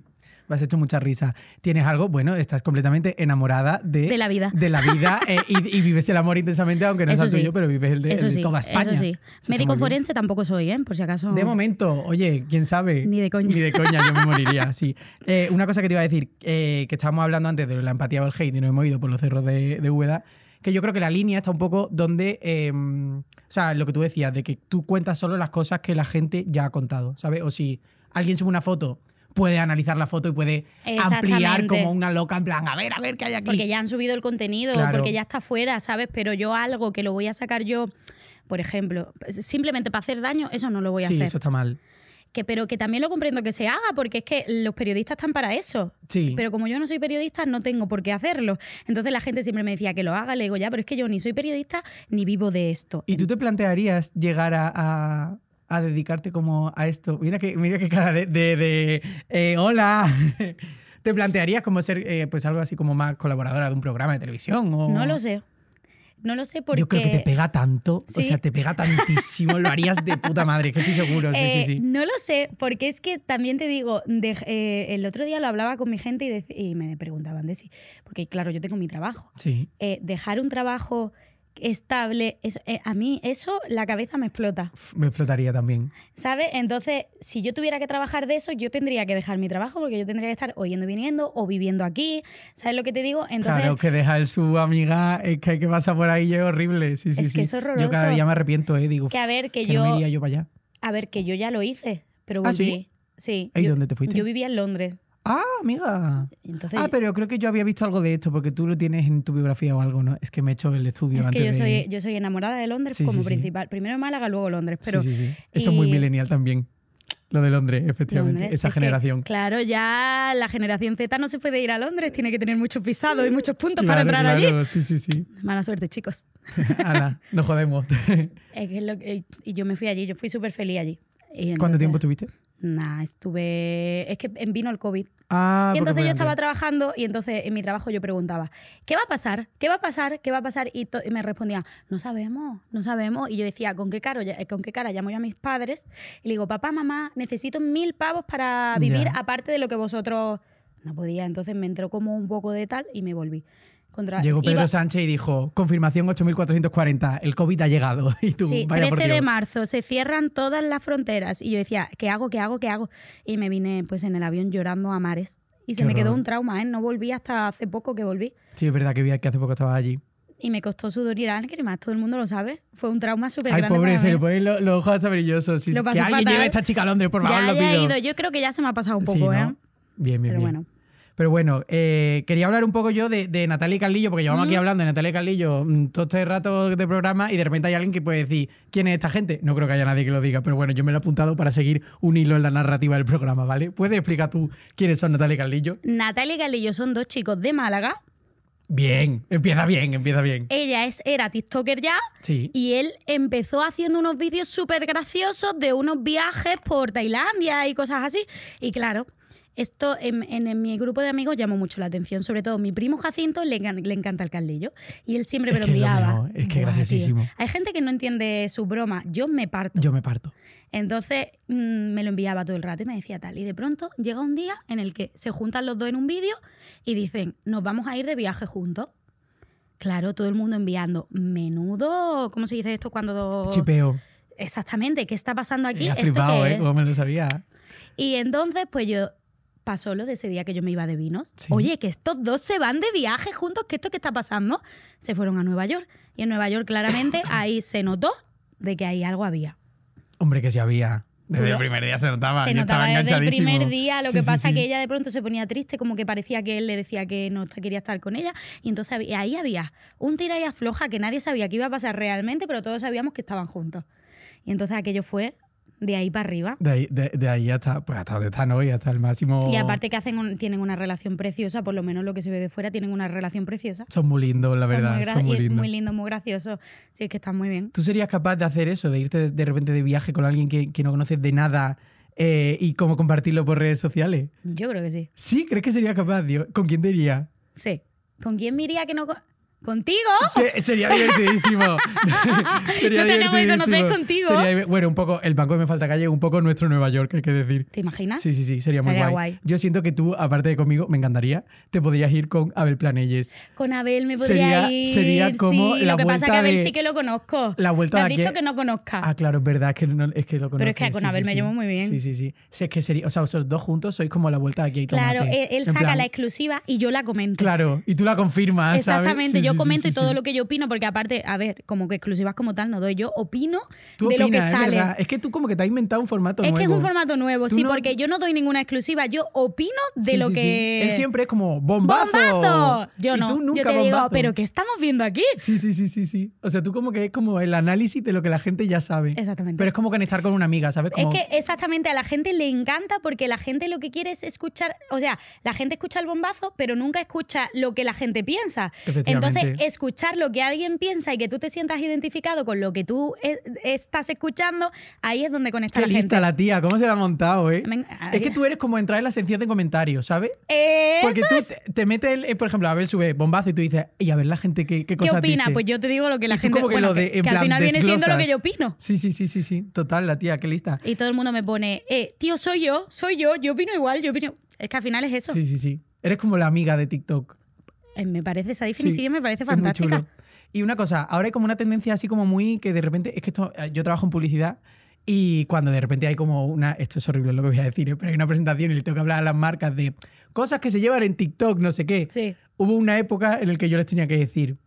<coughs> has hecho mucha risa. Tienes algo, bueno, estás completamente enamorada de, de la vida. De la vida eh, y, vives el amor intensamente, aunque no es el tuyo, pero vives el de, toda España. Eso sí. Médico forense tampoco soy, ¿eh? Por si acaso. De momento, oye, quién sabe. Ni de coña. Ni de coña, yo me moriría, sí. Eh, una cosa que te iba a decir, eh, que estábamos hablando antes de la empatía o el hate y nos hemos ido por los cerros de, de que yo creo que la línea está un poco donde, em, o sea, lo que tú decías, de que tú cuentas solo las cosas que la gente ya ha contado, ¿sabes? O si alguien sube una foto puede analizar la foto y puede ampliar como una loca, en plan, a ver, a ver qué hay aquí. Porque ya han subido el contenido, porque ya está fuera, ¿sabes? Pero yo algo que lo voy a sacar yo, por ejemplo, simplemente para hacer daño, eso no lo voy a hacer. Sí, eso está mal. Que, pero que también lo comprendo que se haga, porque es que los periodistas están para eso. Sí. Pero como yo no soy periodista, no tengo por qué hacerlo. Entonces la gente siempre me decía que lo haga, le digo, ya, pero es que yo ni soy periodista ni vivo de esto. ¿Y tú te plantearías llegar a a dedicarte como a esto? Mira que mira qué cara de, eh, hola. <laughs> ¿Te plantearías como ser eh, pues algo así como más colaboradora de un programa de televisión? No lo sé. No lo sé porque... Yo creo que te pega tanto, o sea, te pega tantísimo, lo harías de puta madre, que estoy seguro. Eh, no lo sé, porque es que también te digo, el otro día lo hablaba con mi gente y, me preguntaban de sí, porque claro, yo tengo mi trabajo. Sí. dejar un trabajo estable, eso, eh, a mí eso la cabeza me explota. Me explotaría también. ¿Sabes? Entonces, si yo tuviera que trabajar de eso, yo tendría que dejar mi trabajo porque yo tendría que estar oyendo viniendo o viviendo aquí. ¿Sabes lo que te digo? Entonces, claro, que dejar su amiga, es que hay que pasar por ahí es horrible. Sí, sí, es que es horroroso. Yo cada día me arrepiento, ¿eh? Digo, que a ver, que, yo, A ver, que yo ya lo hice, pero ah, volví. sí? ¿Y dónde te fuiste? Yo vivía en Londres. Ah, amiga. ah, pero creo que yo había visto algo de esto, porque tú lo tienes en tu biografía o algo, ¿no? Es que me he hecho el estudio. Es que yo, soy, yo soy enamorada de Londres como principal. Primero Málaga, luego Londres. Pero, sí, sí, Eso es muy millennial también. Lo de Londres, efectivamente. esa generación. claro, ya la generación Z no se puede ir a Londres, tiene que tener muchos pisados y muchos puntos para entrar allí. Sí, sí, sí. Mala suerte, chicos. Ana, <laughs> nos jodemos. es que y yo me fui allí, yo fui súper feliz allí. ¿Cuánto tiempo tuviste? Nah, estuve. Es que vino el COVID. Ah, y entonces yo estaba trabajando y entonces en mi trabajo yo preguntaba, ¿qué va a pasar? ¿Qué va a pasar? ¿Qué va a pasar? Y, me respondían, no sabemos, no sabemos. Y yo decía, ¿con qué, caro, ¿con qué cara llamo yo a mis padres? Y le digo, papá, mamá, necesito mil pavos para vivir aparte de lo que vosotros. No podía, entonces me entró como un poco de tal y me volví. Llegó Pedro Sánchez y dijo, confirmación 8.440, el COVID ha llegado. <laughs> Y tú, sí, vaya 13 de marzo, se cierran todas las fronteras. Y yo decía, ¿qué hago, qué hago, qué hago? Y me vine pues en el avión llorando a mares. Y se me quedó un trauma, ¿eh? No volví hasta hace poco que volví. Sí, es verdad que vi que hace poco estaba allí. Y me costó sudor y lágrimas, todo el mundo lo sabe. Fue un trauma súper grande. Ay, pobre, se le ponen los ojos hasta brillosos. que alguien lleve a esta chica Londres, por favor, ya, lo pido. ido, yo creo que ya se me ha pasado un poco, ¿eh? Bien, bien, Pero bueno. Pero bueno, eh, quería hablar un poco yo de, de Natalia Carlillo, porque llevamos aquí hablando de Natalia Carlillo mm, todo este rato de programa y de repente hay alguien que puede decir, ¿quién es esta gente? No creo que haya nadie que lo diga, pero bueno, yo me lo he apuntado para seguir un hilo en la narrativa del programa, ¿vale? ¿Puedes explicar tú quiénes son Natalia Carlillo? Natalia y Carlillo son dos chicos de Málaga. Bien, empieza bien, empieza bien. Ella es, era TikToker ya. Y él empezó haciendo unos vídeos súper graciosos de unos viajes por Tailandia y cosas así. Y claro, esto en, mi grupo de amigos llamó mucho la atención. Sobre todo mi primo Jacinto le, encanta el caldillo y él siempre me lo enviaba. Es que, es Hay gente que no entiende su broma. Yo me parto. Yo me parto. Entonces mm, me lo enviaba todo el rato y me decía tal. Y de pronto llega un día en el que se juntan los dos en un vídeo y dicen, nos vamos a ir de viaje juntos. Claro, todo el mundo enviando menudo, ¿cómo se dice esto cuando... Chipeo. Exactamente, ¿qué está pasando eh, aquí? ¿eh? Es ¿eh? ¿Cómo me lo sabía? Y entonces, pues yo pasó lo de ese día que yo me iba de vinos. Oye, que estos dos se van de viaje juntos, que esto que está pasando, se fueron a Nueva York. Y en Nueva York claramente <laughs> ahí se notó de que ahí algo había. Hombre, que sí había. Desde el primer día se notaba. Se desde el primer día. Lo que pasa es que ella de pronto se ponía triste, como que parecía que él le decía que no quería estar con ella. Y entonces ahí había un tira y afloja que nadie sabía que iba a pasar realmente, pero todos sabíamos que estaban juntos. Y entonces aquello fue de ahí para arriba. De ahí, de, hasta, pues hasta donde están hoy, hasta el máximo. Y aparte que hacen tienen una relación preciosa, por lo menos lo que se ve de fuera, tienen una relación preciosa. Son muy lindos, la verdad. Muy lindo muy lindos. Muy graciosos. Sí, es que están muy bien. ¿Tú serías capaz de hacer eso, de irte de repente de viaje con alguien que, no conoces de nada? Eh, y cómo compartirlo por redes sociales. Yo creo que sí. ¿Sí? ¿Crees que sería capaz? ¿Con quién te iría? Sí. ¿Con quién me iría que no.? <laughs> ¿Contigo? Sería divertidísimo. no tenemos conocer contigo. Sería, bueno, un poco el Banco de Me Falta Calle, un poco nuestro Nueva York, hay que decir. ¿Te imaginas? Sí, sí, sí, sería muy guay. Yo siento que tú, aparte de conmigo, me encantaría, te podrías ir con Abel Planelles. Con Abel me podría sería, ir. Sería como sí, la Lo que pasa es que Abel sí que lo conozco. La vuelta me de dicho que no conozca. Ah, claro, es verdad, es que, no, es que lo conozco. Pero es que con Abel me llevo muy bien. Sí, sí, sí. que sería, o sea, vosotros dos juntos sois como la vuelta de aquí. Y claro, él, saca la exclusiva y yo la comento. Claro, y tú la confirmas. Exactamente, ¿sabes? yo comento y todo lo que yo opino, porque aparte, a ver, como que exclusivas como tal no doy, yo opino de lo que sale. Es que tú como que te has inventado un formato es nuevo. Es que es un formato nuevo, sí, porque yo no doy ninguna exclusiva, yo opino de lo que... Él siempre es como bombazo. ¡Bombazo! Yo no, nunca pero ¿qué estamos viendo aquí? Sí, sí, sí, sí, sí. O sea, tú como que es como el análisis de lo que la gente ya sabe. Exactamente. Pero es como conectar con una amiga, ¿sabes? Es que exactamente a la gente le encanta porque la gente lo que quiere es escuchar, o sea, la gente escucha el bombazo, pero nunca escucha lo que la gente piensa. Entonces, escuchar lo que alguien piensa y que tú te sientas identificado con lo que tú eh, estás escuchando, ahí es donde conecta Qué la lista la tía, cómo se la ha montado, ¿eh? es que tú eres como entrar en la esencia de comentarios, ¿sabes? Porque tú te, metes, eh, por ejemplo, a ver, sube bombazo y tú dices, y a ver la gente qué, qué, ¿Qué opina? Pues yo te digo lo que la gente como que, lo que, al final viene siendo lo que yo opino. Sí, sí, sí, sí, sí. Total, la tía, qué lista. Y todo el mundo me pone, eh, tío, soy yo, soy yo, yo opino igual, yo opino. Es que al final es eso. Sí, sí, sí. Eres como la amiga de TikTok. Eh, me parece, esa definición me parece fantástica. Y una cosa, ahora hay como una tendencia así como muy que de repente, es que eh, yo trabajo en publicidad y cuando de repente hay como una, esto es horrible lo que voy a decir, ¿eh? pero hay una presentación y le tengo que hablar a las marcas de cosas que se llevan en TikTok, no sé qué. Hubo una época en la que yo les tenía que decir,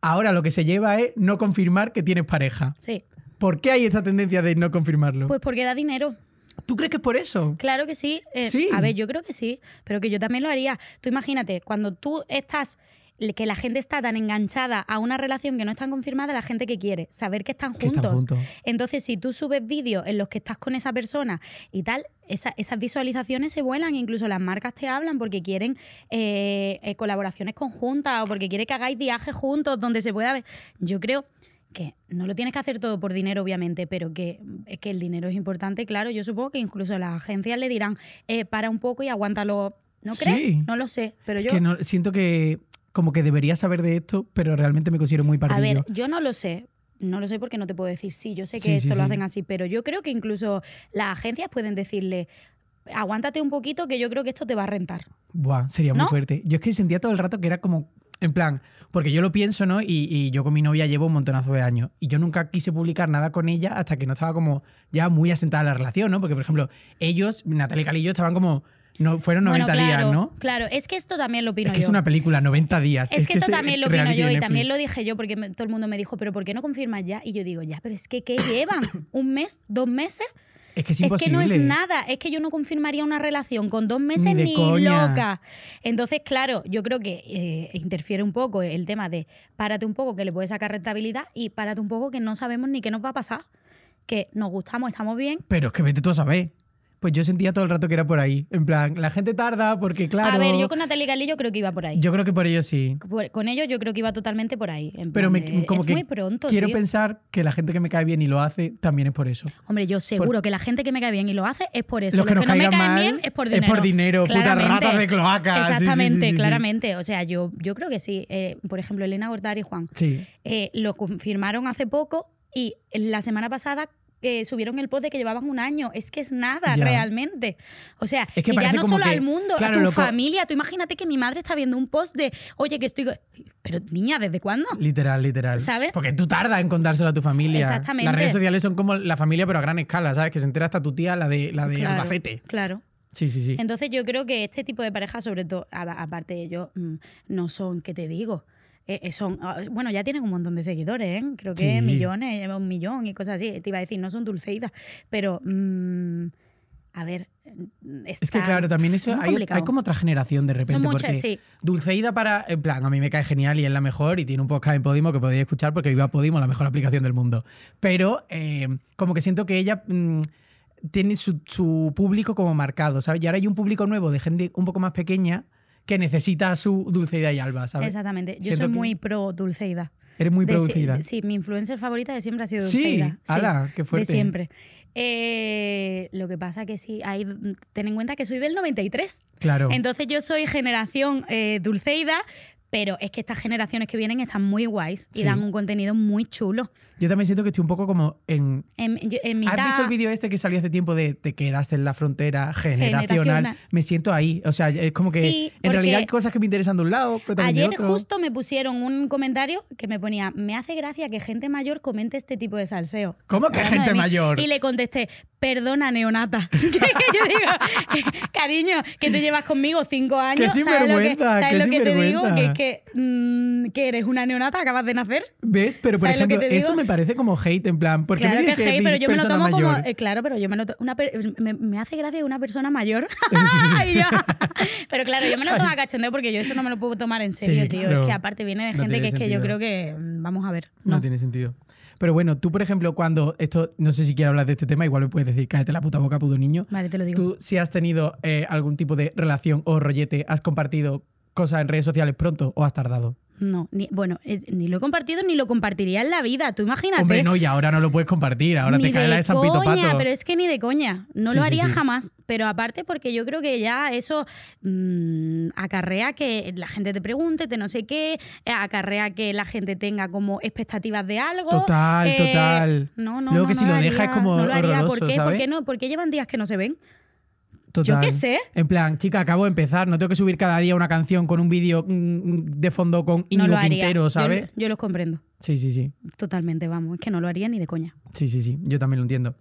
ahora lo que se lleva es no confirmar que tienes pareja. Sí. ¿Por qué hay esta tendencia de no confirmarlo? Pues porque da dinero. ¿Tú crees que es por eso? Claro que sí. Eh, sí. A ver, yo creo que sí, pero que yo también lo haría. Tú imagínate, cuando tú estás que la gente está tan enganchada a una relación que no está confirmada, la gente que quiere saber que están juntos. Entonces, si tú subes vídeos en los que estás con esa persona y tal, esas visualizaciones se vuelan, incluso las marcas te hablan porque quieren eh, eh, colaboraciones conjuntas o porque quieren que hagáis viajes juntos donde se pueda ver. Yo creo que no lo tienes que hacer todo por dinero, obviamente, pero que que el dinero es importante, claro. Yo supongo que incluso las agencias le dirán, eh, para un poco y aguántalo. ¿No crees? No lo sé, pero es Que siento que como que debería saber de esto, pero realmente me considero muy partido. A ver, yo no lo sé. No lo sé porque no te puedo decir sí. Yo sé que esto lo hacen así, pero yo creo que incluso las agencias pueden decirle, aguántate un poquito que yo creo que esto te va a rentar. Buah, sería muy fuerte. Yo es que sentía todo el rato que era como en plan, porque yo lo pienso, ¿no? Y, yo con mi novia llevo un montonazo de años. Y yo nunca quise publicar nada con ella hasta que no estaba como ya muy asentada la relación, ¿no? Porque, por ejemplo, ellos, Natalia y Calillo, estaban como. No, fueron 90 días, ¿no? Claro, es que esto también lo opino es que Es una película, 90 días. Es, que, esto también lo opino yo y también lo dije yo porque todo el mundo me dijo, pero ¿por qué no confirmas ya? Y yo digo, ya, pero es que ¿qué llevan? <coughs> ¿Un mes? ¿Dos meses? Es que no es nada. Es que yo no confirmaría una relación con dos meses ni, loca. Entonces, claro, yo creo que eh, interfiere un poco el tema de párate un poco que le puedes sacar rentabilidad y párate un poco que no sabemos ni qué nos va a pasar. Que nos gustamos, estamos bien. Pero es que vete tú a saber pues yo sentía todo el rato que era por ahí. En plan, la gente tarda porque, claro. A ver, yo con Natalia Galillo creo que iba por ahí. Yo creo que por ellos sí. con ellos yo creo que iba totalmente por ahí. Pero como es muy pronto. Quiero pensar que la gente que me cae bien y lo hace también es por eso. Hombre, yo seguro que la gente que me cae bien y lo hace es por eso. Los que, no me caen bien es por dinero. Es por dinero, putas ratas de cloaca. Exactamente, claramente. O sea, yo, yo creo que sí. Eh, por ejemplo, Elena Gortari y Juan. Sí. Eh, lo confirmaron hace poco y la semana pasada eh, subieron el post de que llevaban un año. Es que es nada realmente. O sea, es ya no solo al mundo, a tu familia. Tú imagínate que mi madre está viendo un post de, oye, que estoy. Pero niña, ¿desde cuándo? Literal, literal. ¿Sabes? Porque tú tardas en contárselo a tu familia. Exactamente. Las redes sociales son como la familia, pero a gran escala, ¿sabes? Que se entera hasta tu tía, la de, la de Albacete. Claro. Sí, sí, sí. Entonces yo creo que este tipo de parejas, sobre todo, aparte de ellos, mm, no son, ¿qué te digo? Eh, eh, son, ah, bueno, ya tienen un montón de seguidores, ¿eh? creo que millones, un millón y cosas así. Te iba a decir, no son Dulceida, pero... Mm, a ver. Mm, es que claro, también eso hay, hay, como otra generación de repente. Muchas, porque Dulceida para, en plan, a mí me cae genial y es la mejor y tiene un podcast en Podimo que podéis escuchar porque viva Podimo, la mejor aplicación del mundo. Pero como que siento que ella mm, tiene su, su, público como marcado, ¿sabes? Y ahora hay un público nuevo de gente un poco más pequeña que necesita su Dulceida y Alba, ¿sabes? Exactamente. Yo soy muy pro Dulceida. Eres muy pro Dulceida. Sí, mi influencer favorita de siempre ha sido Dulceida. Sí, ala, qué fuerte. De siempre. Eh, lo que pasa que sí, hay, ten en cuenta que soy del 93. Claro. Entonces yo soy generación eh, Dulceida, pero es que estas generaciones que vienen están muy guays y dan un contenido muy chulo. Yo también siento que estoy un poco como en. ¿Has visto el vídeo este que salió hace tiempo de te quedaste en la frontera generacional? Me siento ahí. O sea, es como que en realidad hay cosas que me interesan de un lado, pero también Ayer de otro. justo me pusieron un comentario que me ponía: Me hace gracia que gente mayor comente este tipo de salseo. ¿Cómo que gente mayor? Y le contesté: Perdona, neonata. <laughs> que, yo digo, <laughs> cariño, que te llevas conmigo cinco años. Que ¿Sabes lo que, lo que te digo? Que mm, que eres una neonata, acabas de nacer. ¿Ves? Pero por ejemplo, eso me parece como hate, en plan. Porque claro que hate, pero yo me lo tomo como. Eh, claro, pero yo me lo una me, hace gracia una persona mayor. <laughs> <laughs> pero claro, yo me lo tomo a cachondeo porque yo eso no me lo puedo tomar en serio, tío. Es que aparte viene de gente que es que yo creo que. Mm, vamos a ver. no, tiene sentido. Pero bueno, tú, por ejemplo, cuando esto, no sé si quiero hablar de este tema, igual me puedes decir, cállate la puta boca, puto niño. Vale, te lo digo. Tú, si has tenido eh, algún tipo de relación o rollete, has compartido cosas en redes sociales pronto o has tardado? No, ni, bueno, ni lo he compartido ni lo compartiría en la vida, tú imagínate. Hombre, no, y ahora no lo puedes compartir, ahora te cae la de San Pito Pato. Pero es que ni de coña, no lo haría jamás. Pero aparte porque yo creo que ya eso mm, acarrea que la gente te pregunte, te no sé qué, eh, acarrea que la gente tenga como expectativas de algo. Total, eh, total. No, Luego que si lo, dejas deja es como no lo ¿Por qué? ¿sabes? ¿Por qué llevan días que no se ven? Yo qué sé. En plan, chica, acabo de empezar, no tengo que subir cada día una canción con un vídeo mm, mm, de fondo con Íñigo Quintero, ¿sabes? Yo, los comprendo. Sí, sí, sí. Totalmente, vamos, es que no lo haría ni de coña. Sí, sí, sí, yo también lo entiendo.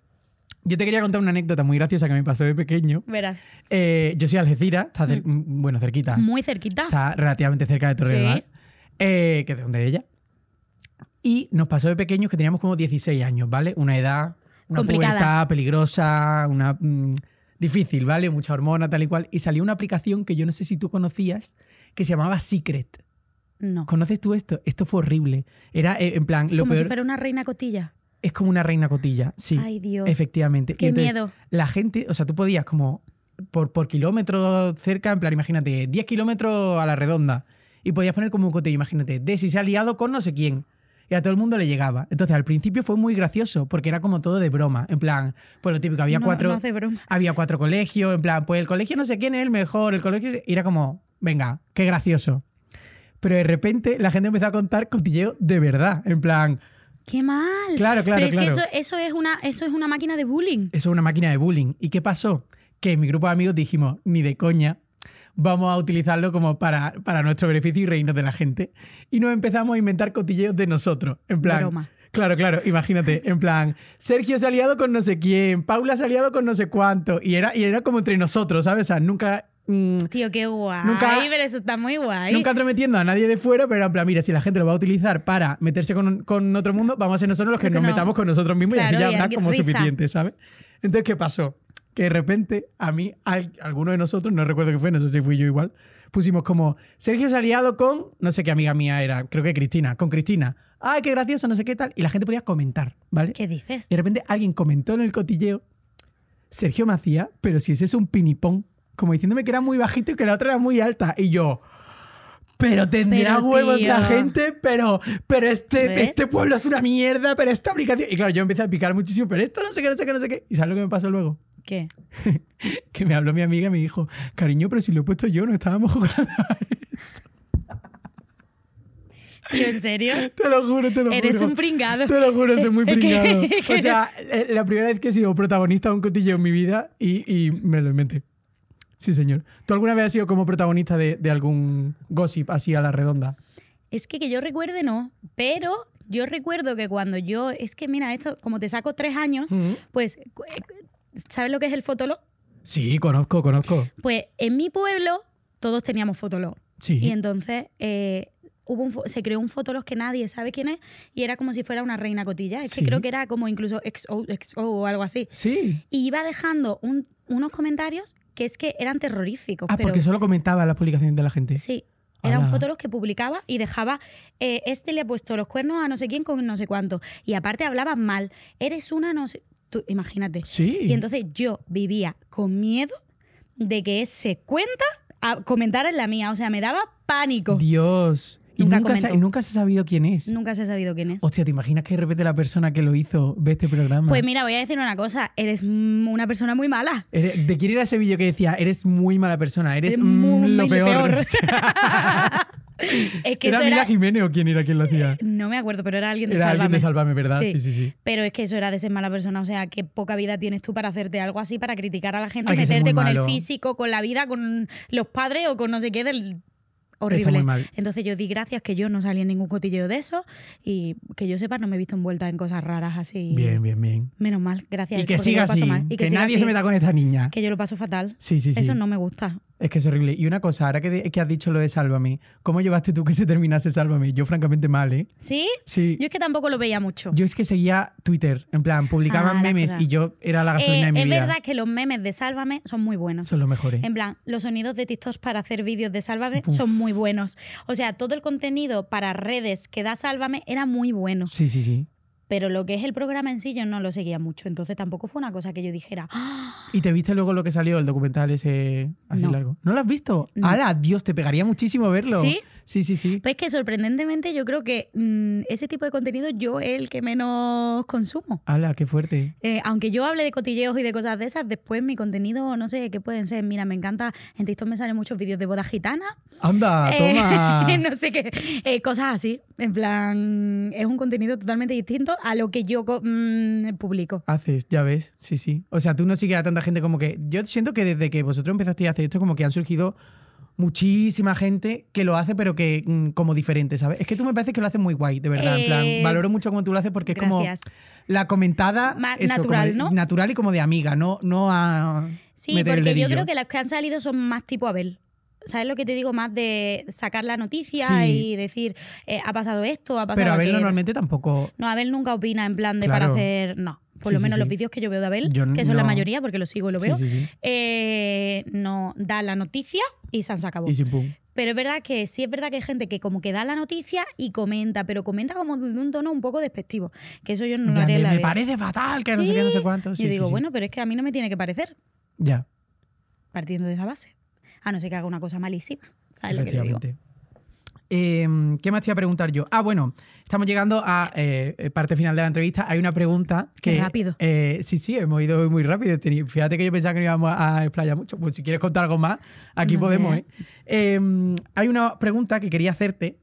Yo te quería contar una anécdota muy graciosa que me pasó de pequeño. Verás. Eh, yo soy Algeciras, está mm. bueno, cerquita. Muy cerquita. Está relativamente cerca de Torre sí. eh, que es donde ella. Y nos pasó de pequeños que teníamos como 16 años, ¿vale? Una edad, una Complicada. peligrosa, una difícil, ¿vale? Mucha hormona, tal y cual. Y salió una aplicación que yo no sé si tú conocías, que se llamaba Secret. No. ¿Conoces tú esto? Esto fue horrible. Era eh, en plan lo Como si fuera una reina cotilla. Es como una reina cotilla, sí. Ay, Dios. Efectivamente. miedo. La gente, o sea, tú podías como por, por kilómetro cerca, en plan, imagínate, 10 kilómetros a la redonda. Y podías poner como un cotillo, imagínate, de si se ha liado con no sé quién y a todo el mundo le llegaba. Entonces al principio fue muy gracioso porque era como todo de broma, en plan, pues lo típico, había cuatro había cuatro colegios, en plan, pues el colegio no sé quién es el mejor, el colegio y era como, venga, qué gracioso. Pero de repente la gente empezó a contar cotilleo de verdad, en plan, ¡Qué mal! Claro, claro, Pero es que eso, es una, eso es una máquina de bullying. Eso es una máquina de bullying. ¿Y qué pasó? Que mi grupo de amigos dijimos, ni de coña, vamos a utilizarlo como para, para nuestro beneficio y reino de la gente. Y nos empezamos a inventar cotilleos de nosotros. En plan. Claro, claro, imagínate, en plan, Sergio se ha aliado con no sé quién, Paula se ha aliado con no sé cuánto, y era, y era como entre nosotros, ¿sabes? O sea, nunca mm, Tío, qué guay. Nunca, pero eso está muy guay. Nunca prometiendo a nadie de fuera, pero en plan, mira, si la gente lo va a utilizar para meterse con, con otro mundo, vamos a ser nosotros los que, nos metamos con nosotros mismos y así ya habrá como suficiente, ¿sabes? Entonces, ¿qué pasó? que de repente a mí, a alguno de nosotros, no recuerdo qué fue, no sé si fui yo igual, pusimos como Sergio se ha con, no sé qué amiga mía era, creo que Cristina, con Cristina. Ay, qué gracioso, no sé qué tal. Y la gente podía comentar, ¿vale? ¿Qué dices? Y de repente alguien comentó en el cotilleo, Sergio Macía, pero si ese es un pinipón, como diciéndome que era muy bajito y que la otra era muy alta. Y yo, pero tendría huevos la gente, pero, pero este, este pueblo es una mierda, pero esta aplicación. Y claro, yo empecé a picar muchísimo, pero esto no sé qué, no sé qué, no sé qué. ¿Y sabes lo que me pasó luego? ¿Qué? <laughs> que me habló mi amiga y me dijo, cariño, pero si lo he puesto yo, no estábamos <laughs> jugando a eso. ¿En serio? <laughs> Te lo juro, te lo juro. Eres un pringado. Te lo juro, soy muy pringado. o sea, eh, la primera vez que he sido protagonista de un cotillo en mi vida y, me lo inventé. Sí, señor. ¿Tú alguna vez has sido como protagonista de, algún gossip así a la redonda? Es que que yo recuerde no, pero yo recuerdo que cuando yo, es que mira, esto, como te saco tres años, pues ¿Sabes lo que es el fotolo? Sí, conozco, conozco. Pues en mi pueblo todos teníamos fotolog. Sí. Y entonces eh, hubo se creó un fotolog que nadie sabe quién es y era como si fuera una reina cotilla. Es que creo que era como incluso XO, o algo así. Sí. Y iba dejando unos comentarios que es que eran terroríficos. Ah, porque solo comentaba las publicaciones de la gente. Sí. Era un que publicaba y dejaba, eh, este le ha puesto los cuernos a no sé quién con no sé cuánto. Y aparte hablaban mal. Eres una no sé... Tú, imagínate. Sí. Y entonces yo vivía con miedo de que ese cuenta ah, comentara en la mía. O sea, me daba pánico. Dios. y nunca, se, ha sabido quién es. Nunca se ha sabido quién es. Hostia, ¿te imaginas que de repente la persona que lo hizo ve este programa? Pues mira, voy a decir una cosa. Eres una persona muy mala. ¿De quién era ese vídeo que decía, eres muy mala persona, eres, mm, lo peor. <laughs> <laughs> <laughs> ¿Era Mila Jiménez o quién era quien lo hacía? Eh, no me acuerdo, pero era alguien de era alguien ¿verdad? Sí. sí. sí, Pero es que eso era de ser mala persona. O sea, qué poca vida tienes tú para hacerte algo así, para criticar a la gente, meterte con el físico, con la vida, con los padres o con no sé qué del horrible. Entonces yo di gracias que yo no salí en ningún cotilleo de eso y que yo sepa no me he visto envuelta en cosas raras así. Bien, bien, bien. Menos mal, gracias. Y que siga así, que, nadie se meta con esa niña. Que yo lo paso fatal. Sí, sí, sí. Eso no me gusta. Es que es horrible. Y una cosa, ahora que, que, has dicho lo de Sálvame, ¿cómo llevaste tú que se terminase Sálvame? Yo, francamente, mal, ¿eh? ¿Sí? Sí. Yo es que tampoco lo veía mucho. Yo es que seguía Twitter, en plan, publicaban ah, memes y yo era la gasolina de eh, mi vida. Es verdad que los memes de Sálvame son muy buenos. Son los mejores. En plan, los sonidos de TikTok para hacer vídeos de Sálvame son muy buenos. O sea, todo el contenido para redes que da Sálvame era muy bueno. Sí, sí, sí pero lo que es el programa en sí yo no lo seguía mucho, entonces tampoco fue una cosa que yo dijera. ¡Ah!". ¿Y te viste luego lo que salió, el documental ese así largo? ¿No lo has visto? ¡Hala! Dios, te pegaría muchísimo verlo. Sí, Sí, sí, sí. Pues que sorprendentemente yo creo que mm, ese tipo de contenido yo es el que menos consumo. Hala, qué fuerte. Eh, aunque yo hable de cotilleos y de cosas de esas, después mi contenido, no sé qué pueden ser. Mira, me encanta, en TikTok me salen muchos vídeos de boda gitana. Anda, eh, <laughs> no sé qué, eh, cosas así. En plan, es un contenido totalmente distinto a lo que yo mm, publico. Haces, ya ves, sí, sí. O sea, tú no sigues a tanta gente como que... Yo siento que desde que vosotros empezasteis a hacer esto, como que han surgido muchísima gente que lo hace, pero que mm, como diferente, ¿sabes? Es que tú me parece que lo haces muy guay, de verdad. en plan, eh, valoro mucho cómo tú lo haces porque es como la comentada Más natural, ¿no? Natural y como de amiga, no, no a. Sí, porque yo creo que las que han salido son más tipo Abel. ¿sabes lo que te digo? Más de sacar la noticia y decir, eh, ha pasado esto, ha pasado Pero Abel normalmente tampoco. No, Abel nunca opina en plan de para hacer. No por lo menos los vídeos que yo veo de Abel, que son la mayoría porque lo sigo y lo veo, eh, no da la noticia y se han sacado. Pero es verdad que sí es verdad que hay gente que como que da la noticia y comenta, pero comenta como de un tono un poco despectivo. Que eso yo no haré la Me parece fatal, que no sé qué, no sé cuánto. yo digo, bueno, pero es que a mí no me tiene que parecer. Ya. Partiendo de esa base. A no ser que haga una cosa malísima. ¿Sabes lo que digo? Em, ¿Qué más te iba a preguntar yo? Ah, bueno, estamos llegando a eh, eh, parte final de la entrevista. Hay una pregunta que. rápido. Eh, sí, sí, hemos ido muy rápido. Fíjate que yo pensaba que no íbamos a explayar mucho. Pues si quieres contar algo más, aquí podemos. Em, hay una pregunta que quería hacerte,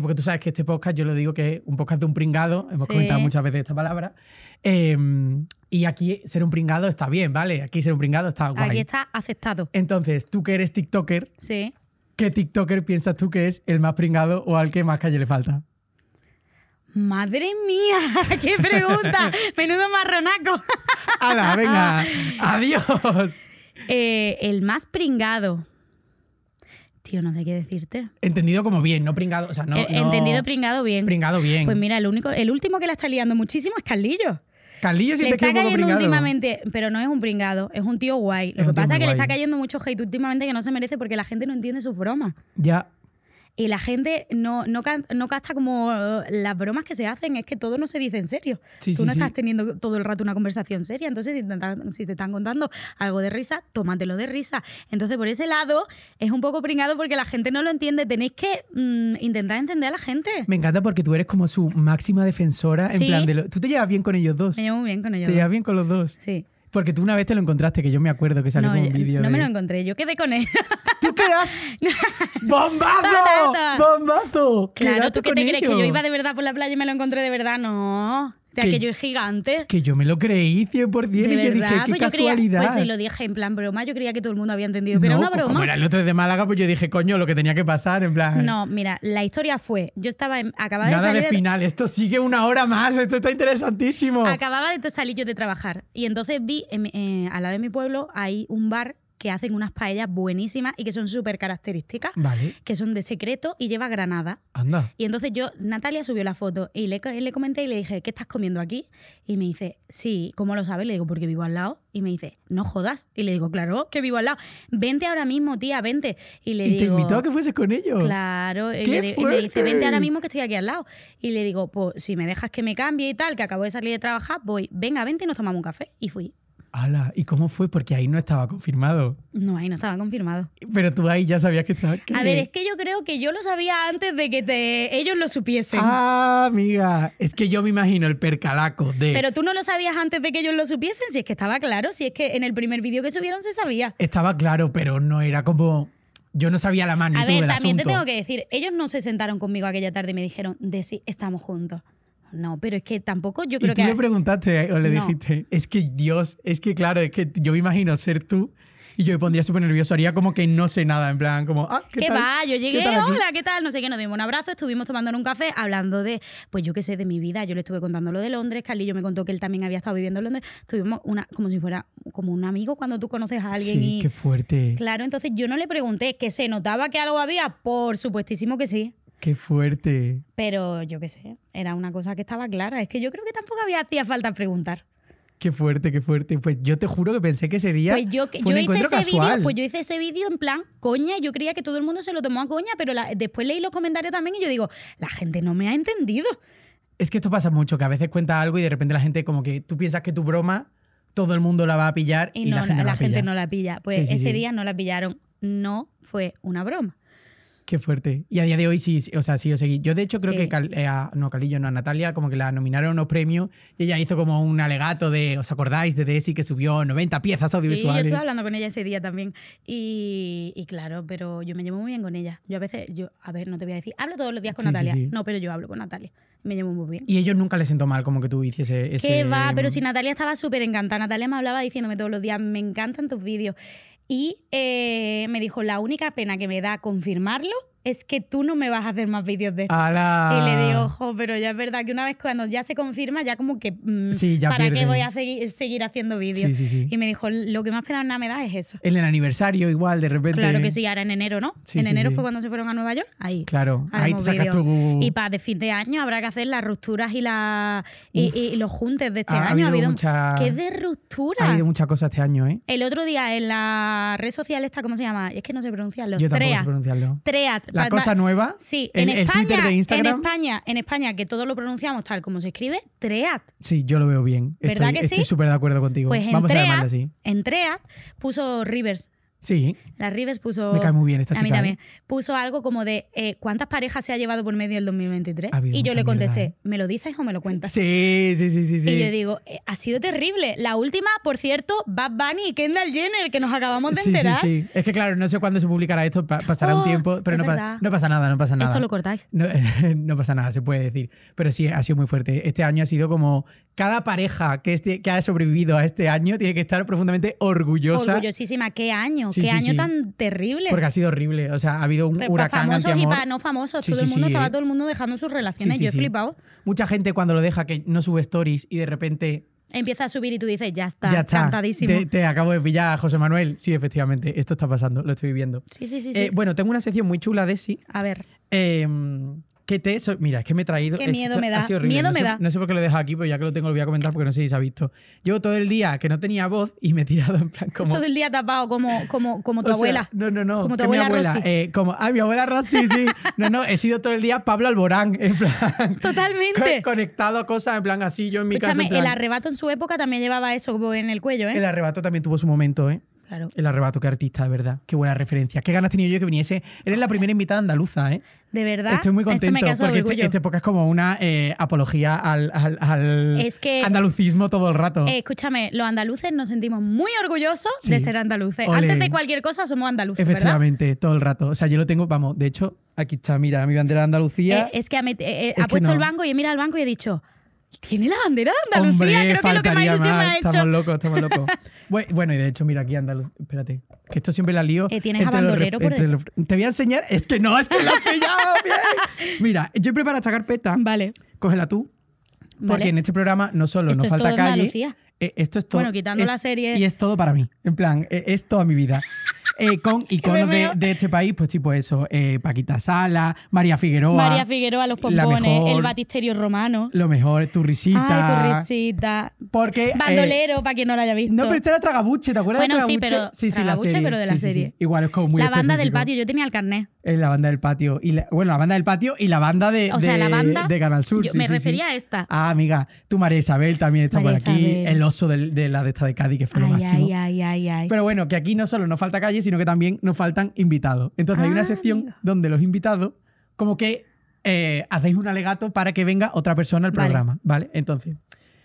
porque tú sabes que este podcast, yo lo digo que es un podcast de un pringado. Hemos comentado muchas veces esta palabra. Em, y aquí ser un pringado está bien, ¿vale? Aquí ser un pringado está guay. Aquí está aceptado. Entonces, tú que eres TikToker. Sí. ¿qué TikToker piensas tú que es el más pringado o al que más calle le falta? Madre mía, <laughs> qué pregunta. <laughs> Menudo marronaco. ¡Hala, venga! ¡Adiós! Eh, el más pringado. Tío, no sé qué decirte. Entendido como bien, no pringado. sea, no, eh, Entendido pringado bien. Pringado bien. Pues mira, el, único, el último que la está liando muchísimo es Carlillo. Calilla si le te está cayendo últimamente, pero no es un pringado, es un tío guay. Lo que pasa es que le está cayendo mucho hate últimamente que no se merece porque la gente no entiende sus bromas. Ya y la gente no, no, no como eh, las bromas que se hacen, es que todo no se dice en serio. Tú no estás teniendo todo el rato una conversación seria, entonces si te, están, si te están contando algo de risa, tómatelo de risa. Entonces por ese lado es un poco pringado porque la gente no lo entiende, tenéis que mm, intentar entender a la gente. Me encanta porque tú eres como su máxima defensora, en plan de Tú te llevas bien con ellos dos. Me llevo bien con ellos Te llevas bien con los dos. Sí. Porque tú una vez te lo encontraste, que yo me acuerdo que salió un vídeo. No me lo encontré, yo quedé con él. <laughs> ¿Tú quedas <laughs> ¡Bombazo! ¡Bombazo! Claro, ¿tú qué te crees? ¿Que yo iba de verdad por la playa y me lo encontré de verdad? No que, yo es gigante. Que yo me lo creí 100% y yo dije, qué pues casualidad. Creía, pues lo dije en plan broma, yo creía que todo el mundo había entendido, pero no, era una broma. era el otro de Málaga, pues yo dije, coño, lo que tenía que pasar, en plan. No, mira, la historia fue, yo estaba en, acababa Nada de salir. de final, esto sigue una hora más, esto está interesantísimo. Acababa de salir yo de trabajar y entonces vi eh, al lado de mi pueblo hay un bar que hacen unas paellas buenísimas y que son súper características, que son de secreto y lleva granada. Anda. Y entonces yo, Natalia subió la foto y le, comenté y le dije, ¿qué estás comiendo aquí? Y me dice, sí, ¿cómo lo sabes? Le digo, porque vivo al lado. Y me dice, no jodas. Y le digo, claro, que vivo al lado. Vente ahora mismo, tía, vente. Y le ¿Y te invitó a que fueses con ellos. Claro. Y, le, y, me dice, vente ahora mismo que estoy aquí al lado. Y le digo, pues si me dejas que me cambie y tal, que acabo de salir de trabajar, voy, venga, vente y nos tomamos un café. Y fui. ¡Hala! ¿y cómo fue? Porque ahí no estaba confirmado. No, ahí no estaba confirmado. Pero tú ahí ya sabías que estaba. A ver, es que yo creo que yo lo sabía antes de que ellos lo supiesen. Ah, amiga. Es que yo me imagino el percalaco de. Pero tú no lo sabías antes de que ellos lo supiesen, si es que estaba claro, si es que en el primer vídeo que subieron se sabía. Estaba claro, pero no era como. Yo no sabía la magnitud del asunto. A ver, también te tengo que decir, ellos no se sentaron conmigo aquella tarde y me dijeron, de Desi, estamos juntos. No, pero es que tampoco yo creo ¿Y tú que. le preguntaste eh, o le dijiste, es que Dios, es que claro, es que yo me imagino ser tú y yo me pondría súper nervioso. Haría como que no sé nada, en plan, como, ah, ¿qué, va? Yo llegué, hola, ¿qué tal? No sé qué, nos dimos un abrazo, estuvimos tomando un café, hablando de, pues yo qué sé, de mi vida. Yo le estuve contando lo de Londres, Carlillo me contó que él también había estado viviendo en Londres. Estuvimos una, como si fuera como un amigo cuando tú conoces a alguien. Sí, qué fuerte. Claro, entonces yo no le pregunté que se notaba que algo había, por supuestísimo que sí. Qué fuerte. Pero yo qué sé, era una cosa que estaba clara. Es que yo creo que tampoco había hacía falta preguntar. Qué fuerte, qué fuerte. Pues yo te juro que pensé que ese día. Pues yo, hice ese vídeo, pues yo hice ese vídeo en plan coña. Yo creía que todo el mundo se lo tomó a coña, pero después leí los comentarios también y yo digo, la gente no me ha entendido. Es que esto pasa mucho, que a veces cuentas algo y de repente la gente como que tú piensas que tu broma todo el mundo la va a pillar y, la gente, no la pilla. Pues ese día no la pillaron. No fue una broma. Qué fuerte. Y a día de hoy sí, o sea, sí, yo seguí. Yo de hecho creo que, a, eh, ah, no, Calillo, no, a Natalia, como que la nominaron a unos premios y ella hizo como un alegato de, ¿os acordáis de Desi que subió 90 piezas audiovisuales? Sí, yo estaba hablando con ella ese día también. Y, claro, pero yo me llevo muy bien con ella. Yo a veces, yo, a ver, no te voy a decir, hablo todos los días con Natalia. no, pero yo hablo con Natalia. Me llevo muy bien. Y ellos nunca les siento mal como que tú hiciese ese... Que va, pero mm. si Natalia estaba súper encantada. Natalia me hablaba diciéndome todos los días, me encantan tus vídeos. Y eh, me dijo, la única pena que me da confirmarlo es que tú no me vas a hacer más vídeos de esto. Y le di ojo, pero ya es verdad que una vez cuando ya se confirma, ya como que, mm, sí, ya ¿para qué voy a seguir, seguir haciendo vídeos? Sí, sí, sí. y me dijo, lo que más pena me da es eso. En el aniversario igual, de repente. Claro que sí, ahora en enero, ¿no? en enero fue cuando se fueron a Nueva York, ahí. Claro, ahí te sacas tu... Y para de fin de año habrá que hacer las rupturas y, la, y, los juntes de este año. Ha habido, muchas... ¡Qué de ruptura! Ha habido muchas cosas este año, ¿eh? El otro día en la red social esta, ¿cómo se llama? Es que no sé pronunciarlo. Yo tampoco Treat. sé pronunciarlo la cosa nueva. Sí, en España, Twitter de Instagram. En España, en España, que todo lo pronunciamos tal como se escribe, TREAT. Sí, yo lo veo bien. ¿Verdad estoy, que sí? súper de acuerdo contigo. Pues Vamos a así. En TREAT puso Rivers Sí. La Rives puso. Me cae muy bien esta chica. A mí también. ¿eh? Puso algo como de eh, ¿cuántas parejas se ha llevado por medio el 2023? y yo le contesté, ¿eh? ¿me lo dices o me lo cuentas? Sí, sí, sí, sí. Y yo digo, ha sido terrible. La última, por cierto, Bad Bunny y Kendall Jenner, que nos acabamos de enterar. Sí, sí. Es que claro, no sé cuándo se publicará esto, pasará un oh, tiempo, pero no, pasa nada, no pasa nada. Esto lo cortáis. <laughs> No, pasa nada, se puede decir. Pero sí, ha sido muy fuerte. Este año ha sido como cada pareja que, este, que ha sobrevivido a este año tiene que estar profundamente orgullosa. Orgullosísima, qué año qué año tan terrible. Porque ha sido horrible. O sea, ha habido un pues, huracán. Para famosos y no famosos. todo el mundo eh. estaba todo el mundo dejando sus relaciones. Yo he flipado. Mucha gente cuando lo deja que no sube stories y de repente Empieza a subir y tú dices, ya está, ya está. Te, acabo de pillar, José Manuel. Sí, efectivamente, esto está pasando, lo estoy viviendo. Sí, sí, sí. Eh, sí. Bueno, tengo una sección muy chula de sí. A ver. Eh, ¿Qué te Mira, es que me he traído. Qué miedo me da. Miedo no me da. No sé por qué lo dejo aquí, pero ya que lo tengo lo voy a comentar porque no sé si se ha visto. Llevo todo el día que no tenía voz y me he tirado en plan como. Todo el día tapado como, como, como tu abuela. No, no, no. Como tu abuela, mi eh, como, ay mi abuela Rosy, sí. <laughs> no, no, he sido todo el día Pablo Alborán, en plan. Totalmente. conectado a cosas, en plan así, yo en mi casa. el arrebato en su época también llevaba eso en el cuello, ¿eh? El arrebato también tuvo su momento, ¿eh? El arrebato, que artista, de verdad. Qué buena referencia. Qué ganas tenía yo que viniese. Eres la primera invitada andaluza, ¿eh? De verdad. Estoy muy contento porque este, este es como una eh, apología al, andalucismo todo el rato. Eh, escúchame, los andaluces nos sentimos muy orgullosos de ser andaluces. Antes de cualquier cosa somos andaluces. Efectivamente, todo el rato. O sea, yo lo tengo, vamos, de hecho, aquí está, mira, mi bandera de Andalucía. Eh, es que ha, puesto el banco y he mirado al banco y he dicho, tiene la bandera de Andalucía, creo que es lo que más ilusión me ha hecho. Estamos locos, estamos <laughs> locos. bueno, y de hecho, mira aquí Andalucía. Espérate, que esto siempre la lío. Eh, tienes a bandolero por Te voy a enseñar. Es que no, es que lo que pillado <laughs> bien. Mira, yo he preparado esta carpeta. Vale. Cógela tú. Porque en este programa no solo esto es falta todo eh, esto es todo. Bueno, quitando la serie. Y es todo para mí. En plan, eh, es toda mi vida. Eh, con <laughs> iconos de, este país, pues tipo eso, eh, Paquita Sala, María Figueroa. María Figueroa, los pompones, el batisterio romano. Lo mejor, Turrisita. Ay, Turrisita. Porque... Eh, Bandolero, para que no la haya visto. No, pero este era Tragabuche, ¿te acuerdas de Tragabuche? Sí, sí, sí, la serie. pero de la serie. Igual es como muy La banda del patio, yo tenía el carnet. Es la banda del patio. Y bueno, la banda del patio y la banda de, o sea, la banda, de Canal Sur. me refería a esta. Ah, amiga, tu María Isabel también está por aquí. El oso de, la de esta de Cádiz, que fue lo máximo. Ay, ay, ay, ay. Pero bueno, que aquí no solo nos falta calle, sino que también nos faltan invitados. Entonces hay una ah, sección donde los invitados, como que eh, hacéis un alegato para que venga otra persona al programa, ¿vale? Entonces.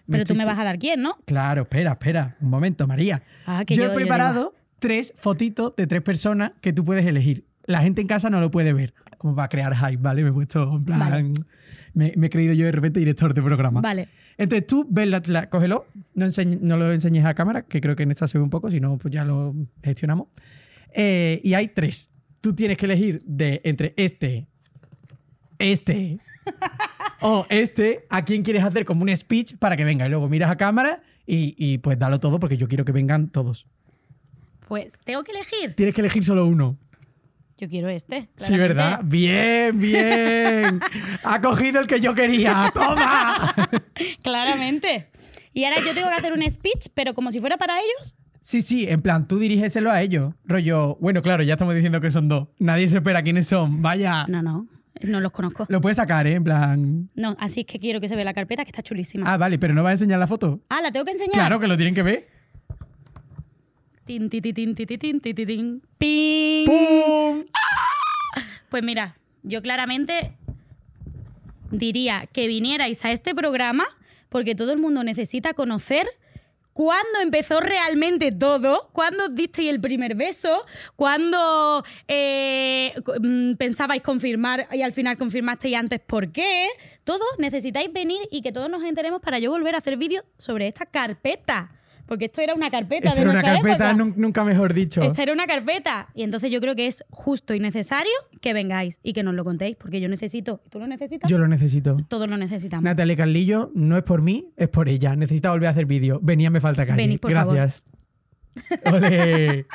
Pero tú me vas a dar quién, ¿no? Claro, espera, espera, un momento, María. Ah, yo, he preparado tres fotitos de tres personas que tú puedes elegir. La gente en casa no lo puede ver, como para crear hype, ¿vale? Me he puesto en plan. Me, he creído yo de repente director de programa. Vale. Entonces tú, cógelo, no, no lo enseñes a cámara, que creo que en esta se ve un poco, si no, pues ya lo gestionamos. Eh, y hay tres. Tú tienes que elegir de, entre este, este <laughs> o este, a quién quieres hacer como un speech para que venga. Y luego miras a cámara y, pues dalo todo porque yo quiero que vengan todos. Pues tengo que elegir. Tienes que elegir solo uno. Yo quiero este. Sí, ¿verdad? Bien, bien. <laughs> ha cogido el que yo quería. ¡Toma! <laughs> claramente. Y ahora yo tengo que hacer un speech, pero como si fuera para ellos, Sí, sí, en plan, tú dirígeselo a ellos. Rollo, bueno, claro, ya estamos diciendo que son dos. Nadie se espera quiénes son. Vaya. No, no. No los conozco. Lo puedes sacar, ¿eh? En plan. No, así es que quiero que se vea la carpeta, que está chulísima. Ah, vale, pero no va a enseñar la foto. Ah, la tengo que enseñar. Claro que lo tienen que ver. Tin, ¡Pum! Ah. Pues mira, yo claramente diría que vinierais a este programa porque todo el mundo necesita conocer ¿Cuándo empezó realmente todo? ¿Cuándo disteis el primer beso? ¿Cuándo eh, mm, pensabais confirmar y al final confirmasteis antes por qué? Todo necesitáis venir y que todos nos enteremos para yo volver a hacer vídeos sobre esta carpeta porque esto era una carpeta Esta de era una carpeta, nunca mejor dicho. Esta era una carpeta. Y entonces yo creo que es justo y necesario que vengáis y que nos lo contéis, porque yo necesito. ¿Tú lo necesitas? Yo lo necesito. Todos lo necesitamos. Natalia Carlillo, no es por mí, es por ella. Necesita volver a hacer vídeo. Venía, me falta calle. por Gracias. <laughs>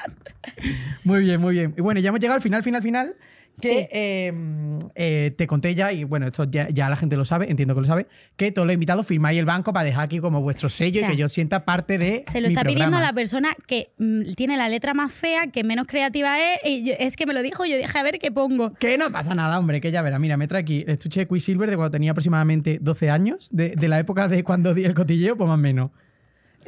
muy bien, muy bien. Y bueno, ya hemos llegado al final, final, final que em, eh, te conté ya, y bueno, esto ya, la gente lo sabe, entiendo que lo sabe, que todos los invitados firmáis el banco para dejar aquí como vuestro sello y que yo sienta parte de. Se lo está pidiendo a la persona que mm, tiene la letra más fea, que menos creativa es, y es que me lo dijo, yo dije, a ver qué pongo. Que no pasa nada, hombre, que ya verá. Mira, me trae aquí el estuche de Quisilver de cuando tenía aproximadamente 12 años, de, de la época de cuando di el cotilleo, pues más o menos.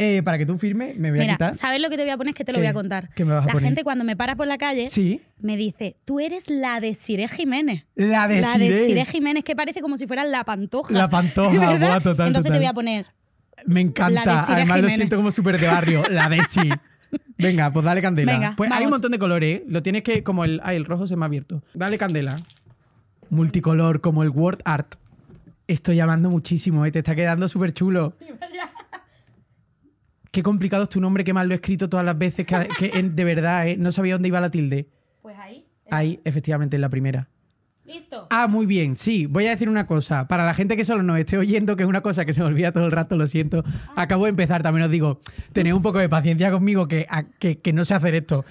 Eh, para que tú firmes, me voy a quitar. ¿sabes lo que te voy a poner? que te lo voy a contar. la gente cuando me para por la calle ¿Sí? me dice, tú eres la de Siré Jiménez. La de La de Siré Jiménez, que parece como si fuera la pantoja. La pantoja, <laughs> guau, total, Entonces te voy a poner Me encanta. La de Además lo siento como súper de barrio. La de Desi. <laughs> Venga, pues dale candela. pues hay un montón de colores. ¿eh? Lo tienes que. Como el. Ay, el rojo se me ha abierto. Dale candela. Multicolor, como el word art. Estoy llamando muchísimo, ¿eh? te está quedando súper chulo. Qué complicado es tu nombre, qué mal lo he escrito todas las veces. Que, de verdad, ¿eh? No sabía dónde iba la tilde. Pues ahí. Ahí, efectivamente, en la primera. Listo. Ah, muy bien, sí. Voy a decir una cosa. Para la gente que solo nos esté oyendo, que es una cosa que se me olvida todo el rato, lo siento. Ah. Acabo de empezar, también os digo, tened un poco de paciencia conmigo, que, que, no sé hacer esto.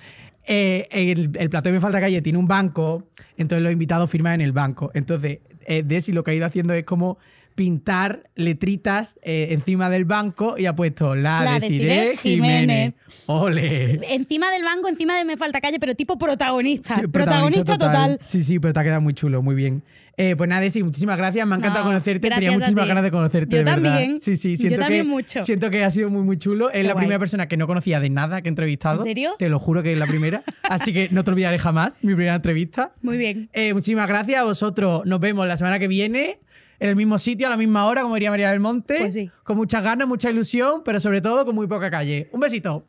Eh, el, el, plató de Me Falta Calle tiene un banco, entonces los invitados firman en el banco. Entonces, eh, Desi lo que ha ido haciendo es como pintar letritas eh, encima del banco y ha puesto la, de Jiménez. ¡Ole! Encima del banco, encima de Me Falta Calle, pero tipo protagonista. protagonista, total. Sí, sí, pero te ha quedado muy chulo, muy bien. Eh, pues nada, sí, muchísimas gracias. Me ha encantado conocerte. Tenía muchísimas ganas de conocerte. Yo de también. Sí, sí, siento Yo también que, mucho. Siento que ha sido muy, muy chulo. Es la primera persona que no conocía de nada que he entrevistado. ¿En serio? Te lo juro que es la primera. Así que no te olvidaré jamás mi primera entrevista. Muy bien. Eh, muchísimas gracias a vosotros. Nos vemos la semana que viene en el mismo sitio, a la misma hora, como diría María del Monte. Pues con muchas ganas, mucha ilusión, pero sobre todo con muy poca calle. Un besito.